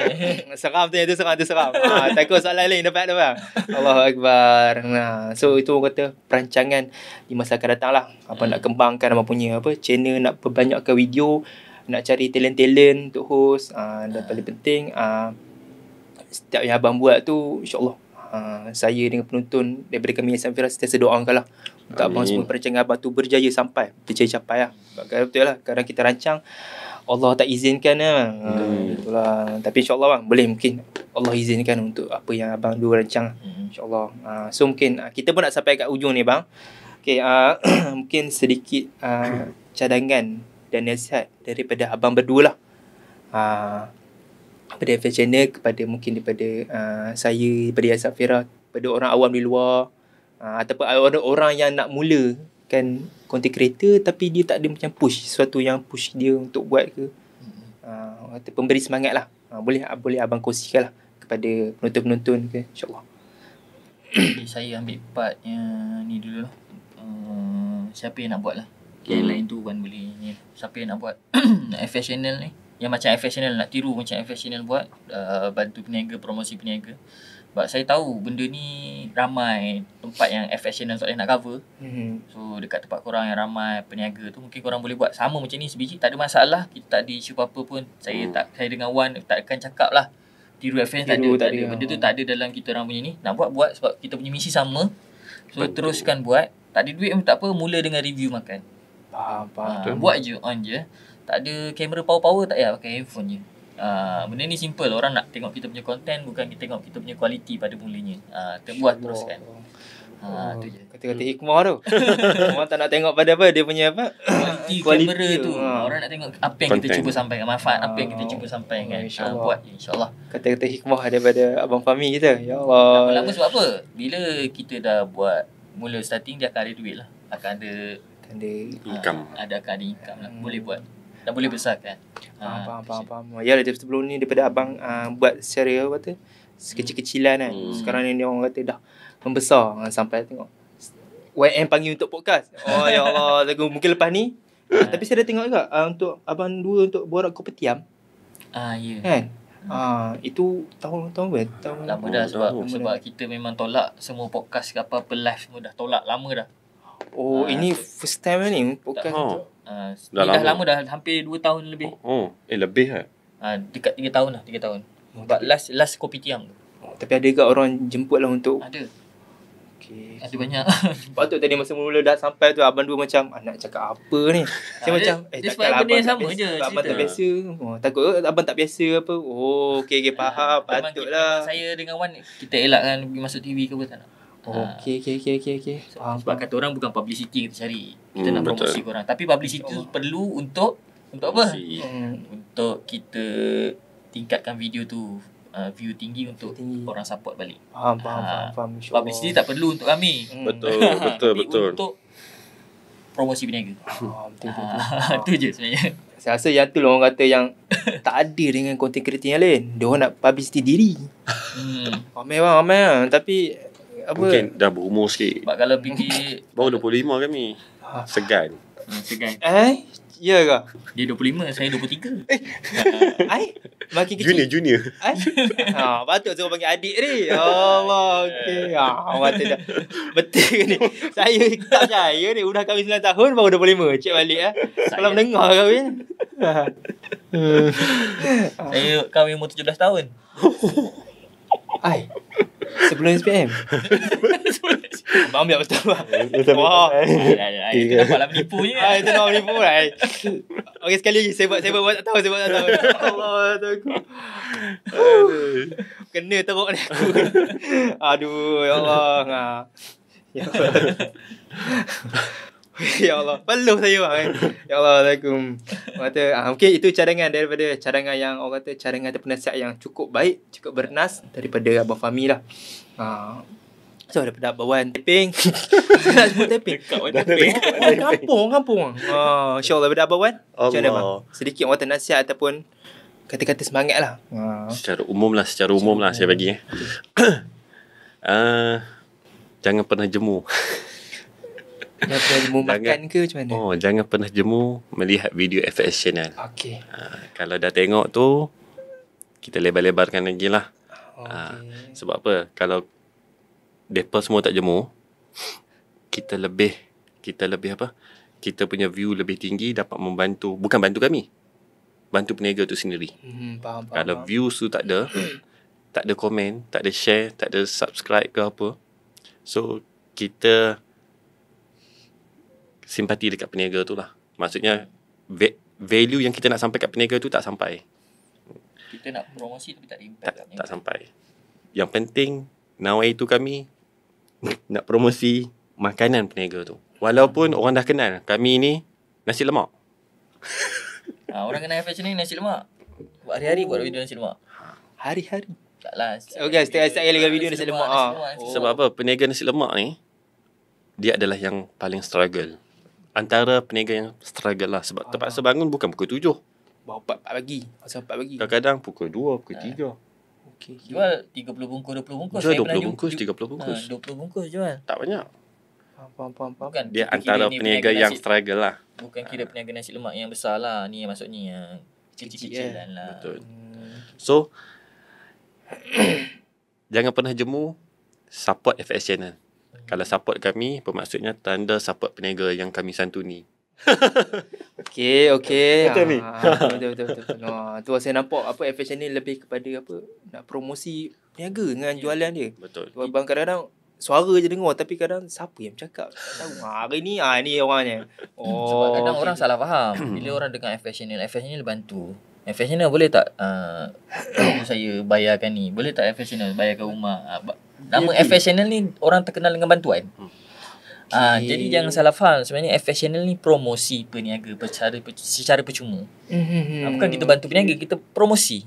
seram tu, itu seram, itu seram. Ah, takut soalan lain dapat apa? Allahu akbar. Nah, so itu orang kata perancangan di masa akan datang lah. Apa nak hmm. kembangkan apa punya apa channel nak perbanyakkan video, nak cari talent-talent untuk host, ah, dan ah. paling penting ah, setiap yang abang buat tu insyaallah Uh, saya dengan penonton daripada kami yang Safira sentiasa doakanlah tak pun semua perancangan abang tu berjaya sampai berjaya capai lah Kadang betul lah Kadang kita rancang Allah tak izinkan lah hmm. Ha, betul lah Tapi insyaAllah bang Boleh mungkin Allah izinkan untuk Apa yang abang dua rancang hmm. InsyaAllah ha, So mungkin ah, Kita pun nak sampai kat ujung ni bang Okay uh, Mungkin sedikit uh, Cadangan Dan nasihat Daripada abang berdua lah uh, Daripada channel Kepada mungkin daripada uh, Saya Daripada Yasafira Daripada orang awam di luar uh, ataupun ada orang yang nak mula kan content creator tapi dia tak ada macam push sesuatu yang push dia untuk buat ke hmm. uh, ah, ataupun beri semangat lah uh, boleh boleh abang kongsikan lah kepada penonton-penonton ke insyaAllah Okay, saya ambil part yang ni dulu uh, Siapa yang nak buat lah Okay, hmm. lain tu Wan boleh ni Siapa yang nak buat FS Channel ni Yang macam FS Channel nak tiru macam FS Channel buat uh, Bantu peniaga, promosi peniaga sebab saya tahu benda ni ramai tempat yang FSN dan Zotlin nak cover. Mm-hmm. So dekat tempat korang yang ramai peniaga tu mungkin korang boleh buat sama macam ni sebiji. Tak ada masalah. Kita tak ada isu apa-apa pun. Saya mm. tak saya dengan Wan tak akan cakap lah. Tiru FSN tak, tak, ada. Tak ada. Ya. Benda tu tak ada dalam kita orang punya ni. Nak buat, buat. Sebab kita punya misi sama. So Betul. teruskan buat. Tak ada duit pun tak apa. Mula dengan review makan. Faham, faham. Ha, buat je, on je. Tak ada kamera power-power tak payah pakai handphone je. Uh, benda ni simple Orang nak tengok kita punya content Bukan kita tengok kita punya kualiti Pada mulanya Kita uh, buat teruskan Ha, ah, oh, Kata-kata hikmah tu Orang tak nak tengok pada apa Dia punya apa Kualiti kamera tu ha. Orang nak tengok Apa yang Content. kita cuba sampaikan Manfaat apa yang kita cuba sampai, kan. oh, insya Allah. Buat insyaAllah Kata-kata hikmah daripada Abang Fahmi kita Ya Allah Lama-lama sebab apa Bila kita dah buat Mula starting Dia akan ada duit lah Akan ada Ada ha, income Ada akan ada income lah hmm. Boleh buat dah boleh besar kan abang abang abang ya dari sebelum ni daripada abang uh, buat serial apa tu sekecil-kecilan kan hmm. sekarang ni dia orang kata dah membesar ah, sampai tengok YM panggil untuk podcast oh ya Allah mungkin lepas ni ah. tapi saya dah tengok juga uh, untuk abang dua untuk borak kopi tiam ah uh, ya kan Ah, itu tahun-tahun ber, tahun lama dah sebab lama sebab dah. kita memang tolak semua podcast ke apa-apa live semua dah tolak lama dah. Oh, uh, ini first time ni podcast tak, oh. Uh, dah, lama. dah lama dah hampir 2 tahun lebih. Oh, oh. eh lebih eh? ah. Kan? Uh, dekat 3 tahun lah, 3 tahun. Oh, But last last kopi tiam tu. Oh, tapi ada juga orang jemput lah untuk Ada. Okay. Ada banyak. Sebab tadi masa mula dah sampai tu abang dua macam ah, nak cakap apa ni. Ah, saya uh, macam eh sebab lah abang yang sama je cerita. Abang tak biasa. Oh, takut ke eh, abang tak biasa apa? Oh, okey okey faham. Ah, Patutlah. Saya dengan Wan kita elakkan masuk TV ke apa tak nak. Oh, ah. Okay, okay, okay, okay. okey. Ah, sebab kata orang bukan publicity kita cari. Kita hmm, nak betul. promosi korang. Tapi publicity oh. perlu untuk untuk apa? Hmm. Untuk kita tingkatkan video tu uh, view tinggi untuk tinggi. orang support balik. Faham, faham, faham. Uh, publicity tak perlu untuk kami. Hmm. Betul, betul, Tapi betul. Untuk promosi berniaga. Ah, betul, betul, je sebenarnya. Saya rasa yang tu lah orang kata yang tak ada dengan content creator yang lain. Dia nak publicity diri. Hmm. Ramai bang, ramai lah. Tapi apa? Mungkin dah berumur sikit. Sebab kalau pergi baru 25 kami. Ah. Segan. Hmm, segan. Eh? Ya ke? Dia 25, saya 23. Eh. Ai? Uh, kecil. Junior, junior. Ai? Ha, patut saya panggil adik ni. Ya Allah, okey. Ah, oh, kata Betul ni? Saya tak percaya ni udah kami 9 tahun baru 25. Cek balik eh. Kalau mendengar kami, saya kami umur 17 tahun. Ai. Sebelum SPM. Abang ambil betul lah. Wah. Ai, ai, ai. Kenapa lah menipu je? Ai, tu nak menipu lah. Ai. Okay, sekali lagi. Saya buat, saya buat, tak tahu. Saya buat, tak tahu. Allah, tak tahu aku. Kena teruk ni aku. Aduh, ya Allah. Ha. Ya Allah. ya Allah Peluh saya bang kan? Ya Allah Assalamualaikum kata, ah, Mungkin itu cadangan Daripada cadangan yang Orang kata cadangan Ataupun nasihat yang cukup baik Cukup bernas Daripada Abang Fahmi lah ah. So daripada Abang Teping Nak sebut Teping Kampung Kampung ah, InsyaAllah daripada Abang Macam mana bang Sedikit orang nasihat Ataupun Kata-kata semangat lah ah. Secara umum lah Secara umum lah Saya bagi eh. uh, Jangan pernah jemu. Dah pernah jemu makan ke macam mana? Oh, jangan pernah jemu melihat video FS Channel. Okay. Uh, ha, kalau dah tengok tu, kita lebar-lebarkan lagi lah. Ha, okay. Uh, sebab apa? Kalau mereka semua tak jemu, kita lebih, kita lebih apa? Kita punya view lebih tinggi dapat membantu, bukan bantu kami. Bantu peniaga tu sendiri. Hmm, faham, faham. Kalau faham. views tu tak ada, tak ada komen, tak ada share, tak ada subscribe ke apa. So, kita simpati dekat peniaga tu lah. Maksudnya value yang kita nak sampai kat peniaga tu tak sampai. Kita nak promosi tapi tak ada impact. Tak, tak sampai. Yang penting nawai tu kami nak promosi makanan peniaga tu. Walaupun hmm. orang dah kenal kami ni nasi lemak. ha, orang kenal FH ni nasi lemak. Buat hari-hari buat video nasi lemak. Hari-hari? Taklah. Okay, setiap oh, saya lagi video nasi lemak. Nasi ah. lemak. Oh. Sebab apa? Peniaga nasi lemak ni, dia adalah yang paling struggle. Hmm antara peniaga yang struggle lah sebab ah. terpaksa bangun bukan pukul 7. Bangun 4 pagi. Pasal 4 pagi. Kadang-kadang pukul 2, pukul ah. 3. Okay. Jual 30 bungkus, 20 bungkus. Jual saya 20 bungkus, jual. 30 bungkus. Ha, ah, 20 bungkus jual. Tak banyak. Pam, pam, pam. Bukan, Dia antara peniaga, peniaga yang struggle lah. Bukan ha. kira ah. peniaga nasi lemak yang besar lah. Ni yang maksudnya yang kecil-kecilan lah. Betul. Hmm. So, jangan pernah jemu support FS Channel. Kalau support kami Bermaksudnya Tanda support peniaga Yang kami santuni Okay Okay Betul ah, ni Betul betul, betul. No, ah, Tu saya nampak Apa FHN ni Lebih kepada apa Nak promosi Peniaga Dengan jualan dia Betul Tuan Abang kadang-kadang Suara je dengar Tapi kadang Siapa yang cakap tahu, ah, Hari ni ah, Ni orangnya oh, oh, Sebab kadang okay. orang salah faham Bila orang dengar FHN FHN ni bantu FHN boleh tak uh, Saya bayarkan ni Boleh tak FHN Bayarkan rumah uh, Nama yeah, FS Channel ni orang terkenal dengan bantuan. Okay. Hmm. Ah, jadi jangan salah faham sebenarnya FS Channel ni promosi peniaga secara secara percuma. Mm-hmm. Ah, bukan kita bantu peniaga, kita promosi.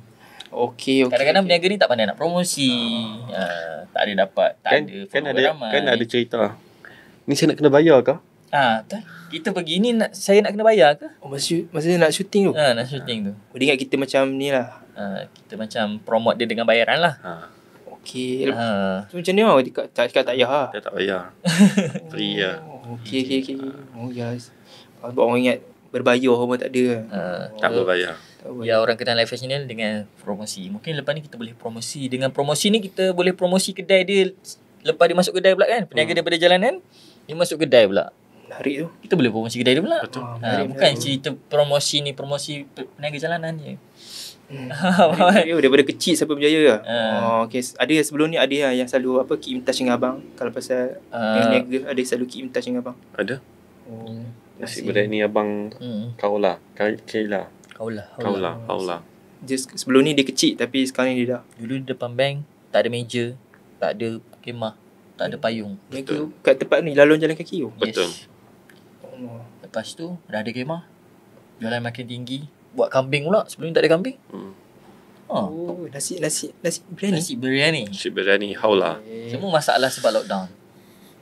Okey okey. Kadang-kadang okay. peniaga ni tak pandai nak promosi. Oh. Ah, tak ada dapat, tak kan, ada. Kan ada ramai. kan ada cerita. Ni saya nak kena bayar ke? Ah, tak. Kita pergi ni nak saya nak kena bayar ke? Oh, maksudnya masa nak syuting tu. Ah, nak syuting ah. tu. Boleh ingat kita macam ni lah. Ah, kita macam promote dia dengan bayaran lah. Ah. Okay Itu uh. Ah. macam ni lah Dia cakap tak payah lah. Dia tak payah Free lah oh, okey. okay okay ah. Oh yes Sebab ah, orang ingat Berbayar pun tak ada Tak berbayar Ya orang kenal Life Fashion dengan promosi Mungkin lepas ni kita boleh promosi Dengan promosi ni kita boleh promosi kedai dia Lepas dia masuk kedai pula kan Peniaga hmm. daripada jalanan Dia masuk kedai pula Hari tu Kita boleh promosi kedai dia pula Betul Bukan cerita promosi ni Promosi peniaga jalanan je Hmm. daripada kecil sampai berjaya ke? Uh. Lah. Ah. Oh, okay. Ada yang sebelum ni ada yang, yang selalu apa keep in touch dengan abang kalau pasal uh. Ah. yang niaga ada yang selalu keep in touch dengan abang? Ada. Oh. Nasib budak ni abang hmm. kaulah. Kaulah. Kaulah. Kaulah. Kaulah. Just sebelum ni dia kecil tapi sekarang ni dia dah. Dulu di depan bank tak ada meja, tak ada kemah, tak ada payung. Betul. Kat tempat ni lalu jalan kaki tu. Yes. Betul. Oh. Lepas tu dah ada kemah. Jalan makin tinggi, buat kambing pula sebelum ni tak ada kambing. Hmm. Oh, oh, nasi nasi nasi biryani. Nasi biryani. Nasi biryani how Okay. Eh. Semua masalah sebab lockdown.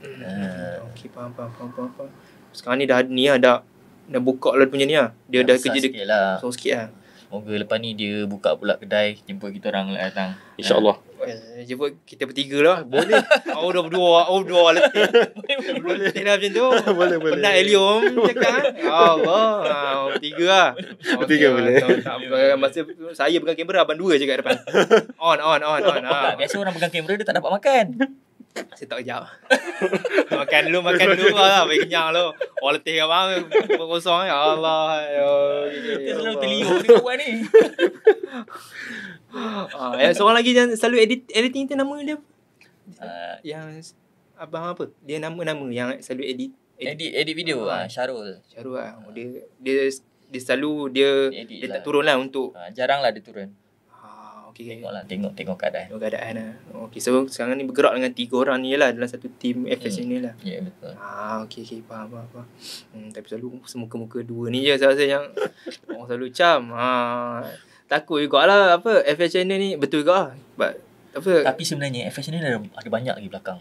Hmm. Uh. Okey, faham faham faham faham. Sekarang ni dah ni ada lah, dah, dah buka lah punya ni ah. Dia dah, dah kerja dia. Lah. So sikitlah. Moga lepas ni dia buka pula kedai Jemput kita orang lah datang InsyaAllah uh, Jemput kita bertiga lah Boleh Oh dua berdua Oh dua lah Boleh Boleh lah macam tu Boleh boleh Nak Elium cakap Oh Allah oh, Bertiga lah Bertiga okay, boleh tak, tak, Masa saya pegang kamera Abang dua je kat depan On on on on, on, on. Ah. Biasa orang pegang kamera Dia tak dapat makan saya tak kejap Makan dulu Makan dulu lah lah Bagi kenyang lu Wah letih kan bang Kosong Ya Allah Ya Allah Kita selalu ya ni Kawan ah, ni ya, Seorang lagi yang selalu edit Editing tu nama dia uh, Yang Abang apa Dia nama-nama Yang selalu edit Edit edit, edit video ah, uh, Syarul Syarul lah uh, Dia Dia dia selalu Dia, dia, dia lah. turun lah untuk uh, Jarang lah dia turun okay. Tengok lah Tengok tengok keadaan Tengok keadaan lah eh. okay. So sekarang ni bergerak dengan Tiga orang ni lah Dalam satu tim FS hmm. ni lah Ya yeah, betul ah, Okay okay Faham faham, faham. Hmm, Tapi selalu Semuka-muka dua ni je Saya rasa yang Orang selalu cam ah, Takut juga lah Apa FS channel ni Betul juga lah But apa? Tapi sebenarnya FS channel ada, ada banyak lagi belakang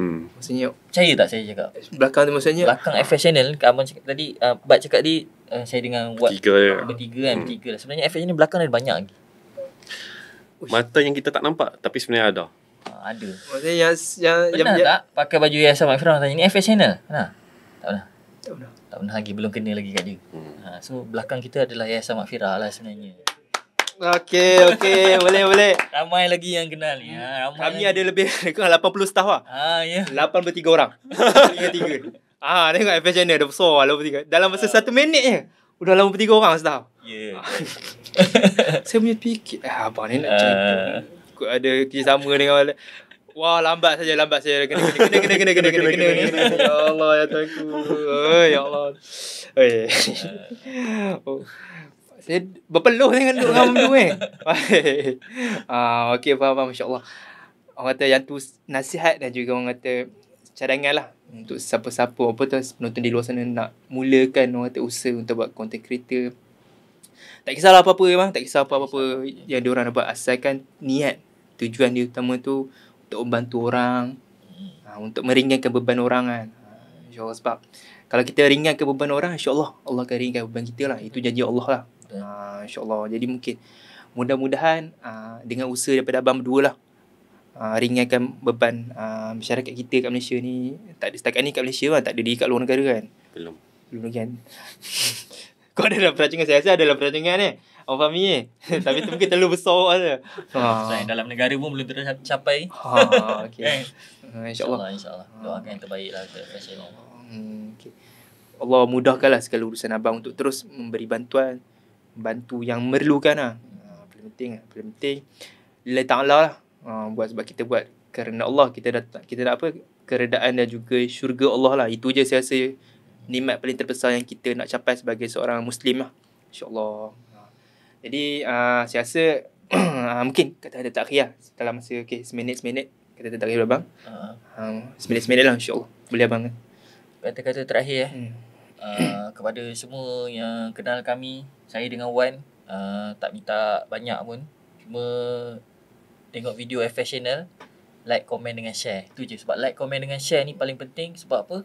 Hmm. Maksudnya Percaya tak saya cakap Belakang tu maksudnya Belakang FF Channel Abang cakap tadi uh, Bat cakap tadi uh, Saya dengan Bertiga Wat, ya. Bertiga kan hmm. Bertiga lah Sebenarnya FF Channel belakang ada banyak lagi Ush. mata yang kita tak nampak tapi sebenarnya ada. Ha, ada. Maksudnya oh, yang yang pernah yang, tak dia... pakai baju yang sama Ifrah tanya ni FS channel. Ha. Tak pernah. Tak pernah. Tak pernah lagi belum kena lagi kat dia. Hmm. Ha, so belakang kita adalah Yaya sama Ifrah lah sebenarnya. Okay, okay, boleh boleh. Ramai lagi yang kenal ya. Ramai Kami ada lebih kurang 80 staff lah. ah. Ha, ya. Yeah. 83 orang. 83. ah, ha, tengok FS channel dah besar 83. Lah, Dalam masa 1 uh. minit je. Sudah 83 orang staff. Ya. Yeah. Ya. saya punya fikir ah, eh, Abang ni nak cakap Aku ah. ada kerjasama dengan Wah wow, lambat saja Lambat saja Kena kena kena kena kena kena kena kena kena Ya Allah ya Tuhanku. ku Ya Allah Oh, yeah. oh. Saya berpeluh dengan duk dengan duk eh. Ah, okey, faham-faham. InsyaAllah. Orang kata yang tu nasihat dan juga orang kata cadangan lah. Untuk siapa-siapa apa tu penonton di luar sana nak mulakan orang kata usaha untuk buat content creator. Tak kisahlah apa-apa memang Tak kisah apa-apa tak kisah Yang diorang dapat Asalkan niat Tujuan dia utama tu Untuk membantu orang hmm. Untuk meringankan beban orang kan ha, Allah. sebab Kalau kita ringankan beban orang Insya Allah Allah akan ringankan beban kita lah Itu janji Allah lah ha, Insya Allah. Jadi mungkin Mudah-mudahan Dengan usaha daripada abang berdua lah Uh, ringankan beban uh, masyarakat kita kat Malaysia ni tak ada setakat ni kat Malaysia lah tak ada di kat luar negara kan belum belum lagi kan Kau ada dalam peracungan Saya rasa ada dalam peracungan ni Orang family ni Tapi tu mungkin terlalu besar orang ah. ah, Dalam negara pun belum tercapai capai. Ah, kan? InsyaAllah InsyaAllah Doakan yang terbaik lah Kepada Fashion Hmm, okay. Allah mudahkanlah segala urusan abang untuk terus memberi bantuan bantu yang memerlukan lah. Ha, paling penting lah, paling penting lillahi taala lah. buat sebab kita buat kerana Allah kita dah kita dah apa keredaan dan juga syurga Allah lah. Itu je saya rasa nikmat paling terbesar yang kita nak capai sebagai seorang muslim lah. InsyaAllah. Ha. Jadi uh, saya rasa uh, mungkin kata kata tak lah dalam masa okay, seminit seminit kata ada tak kira abang. Uh, um, seminit seminit lah insyaAllah. Boleh abang kan? Kata-kata terakhir eh. Hmm. Uh, kepada semua yang kenal kami Saya dengan Wan uh, Tak minta banyak pun Cuma Tengok video FS Channel Like, komen dengan share Itu je Sebab like, komen dengan share ni paling penting Sebab apa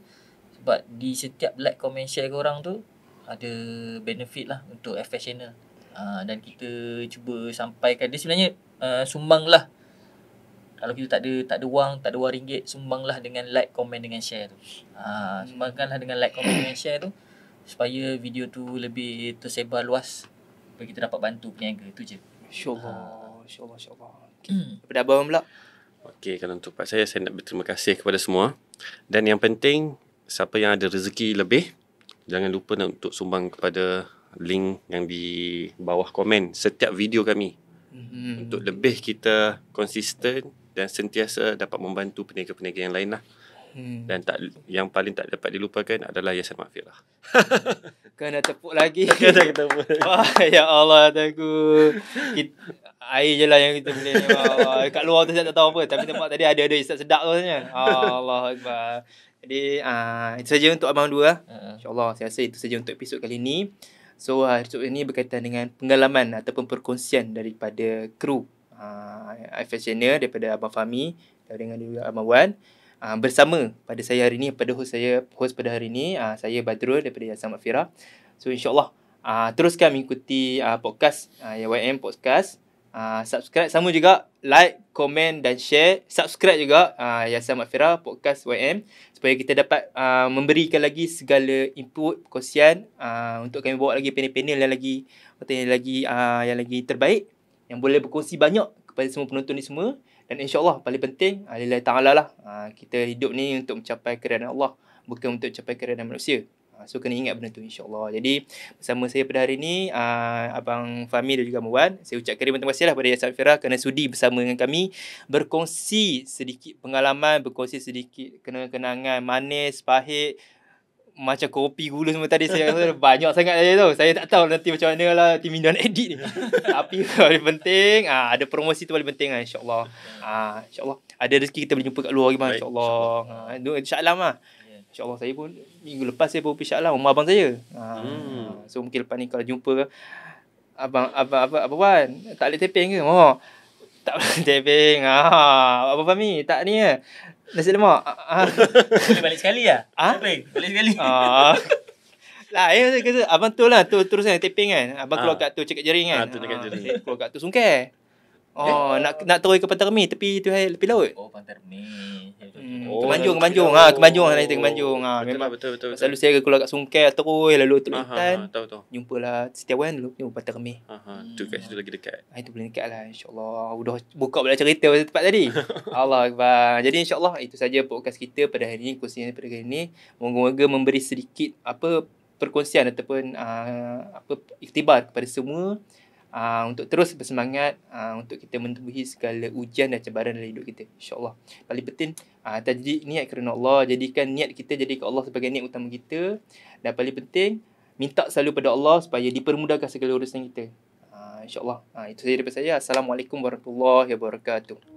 But di setiap like, comment, share orang tu Ada benefit lah untuk FS Channel uh, Dan kita cuba sampaikan Dia sebenarnya uh, sumbang lah kalau kita tak ada tak ada wang, tak ada wang ringgit, lah dengan like, komen dengan share tu. Ha, ah, sumbangkanlah dengan like, komen dengan share tu supaya video tu lebih tersebar luas supaya kita dapat bantu peniaga tu je. Syukur. Ha. Syukur, syukur. Okay. Hmm. abang pula. Okay, kalau untuk pak saya, saya nak berterima kasih kepada semua. Dan yang penting, siapa yang ada rezeki lebih jangan lupa nak untuk sumbang kepada link yang di bawah komen setiap video kami hmm untuk lebih kita konsisten dan sentiasa dapat membantu peniaga-peniaga yang lain lah hmm. dan tak yang paling tak dapat dilupakan adalah Yasin Makfirah kena tepuk lagi kena tepuk oh, ya Allah tahu air je lah yang kita boleh kat luar tu saya tak tahu apa tapi tempat tadi ada-ada isap sedap tu sebenarnya Allah Akbar jadi uh, itu saja untuk Abang Dua. uh InsyaAllah saya rasa itu saja untuk episod kali ini. So uh, episod ini berkaitan dengan pengalaman ataupun perkongsian daripada kru uh, ah, FSJNA daripada Abang Fahmi dan dengan juga Abang Wan. Uh, bersama pada saya hari ini pada host saya host pada hari ini uh, saya Badrul daripada Yayasan Mafira. So insyaallah uh, teruskan mengikuti uh, podcast uh, YWM podcast uh, subscribe sama juga like komen dan share subscribe juga uh, ah, Yasin Ahmad Fira podcast YM supaya kita dapat uh, memberikan lagi segala input perkongsian uh, untuk kami bawa lagi panel-panel yang lagi yang lagi uh, yang lagi terbaik yang boleh berkongsi banyak kepada semua penonton ni semua dan insyaallah paling penting alilah taala lah uh, kita hidup ni untuk mencapai kerana Allah bukan untuk mencapai kerana manusia Ah, so kena ingat benda tu insyaAllah Jadi bersama saya pada hari ni uh, Abang Fahmi dan juga Muan Saya ucapkan terima kasih lah pada Yasa Fira Kerana sudi bersama dengan kami Berkongsi sedikit pengalaman Berkongsi sedikit kenangan-kenangan Manis, pahit macam kopi gula semua tadi saya rasa banyak sangat saja tu. Saya tak tahu nanti macam mana lah tim Indo edit ni. Tapi paling penting ah ada promosi tu paling penting lah Insyaallah allah Ah ada rezeki kita boleh jumpa kat luar lagi bang insya-Allah. Ah lah. InsyaAllah saya pun Minggu lepas saya pun pisah lah Rumah abang saya ah. hmm. So mungkin lepas ni Kalau jumpa Abang Abang apa Abang Wan Tak boleh tepeng ke Oh Tak boleh tepeng ah, Abang Abang Mi Tak ni ke Nasi lemak ah. ah. balik sekali lah ha? Balik sekali ah. Lah, eh, kata, abang tu lah, tu terus kan, tepeng kan. Abang ha. keluar kat tu, cekat jering kan. Ha, tu cekat jering. keluar kat tu, sungkai. Oh, oh, nak nak terus ke Pantai Remi tepi tu hai tepi laut. Oh, Pantai Remi. Hmm. Oh, Kemanjung, Kemanjung. ah Ha, Kemanjung nanti oh. Kemanjung. ah betul, memang lah, betul betul. Selalu saya keluar kat Sungai terus lalu tepi hutan. Ha, tahu tahu. Jumpalah setiawan dulu ni Pantai Remi. Ha, ha. Tu kat situ lagi dekat. Ha, itu boleh dekatlah insya-Allah. Udah buka balik cerita pasal tempat tadi. Allah akbar. Jadi insya-Allah itu saja podcast kita pada hari ini khususnya pada hari ini. Moga-moga memberi sedikit apa perkongsian ataupun uh, apa iktibar kepada semua Ah, untuk terus bersemangat uh, untuk kita menubuhi segala ujian dan cabaran dalam hidup kita insyaallah paling penting uh, ah, tajdid niat kerana Allah jadikan niat kita jadi ke Allah sebagai niat utama kita dan paling penting minta selalu pada Allah supaya dipermudahkan segala urusan kita uh, insyaallah uh, itu saja daripada saya assalamualaikum warahmatullahi wabarakatuh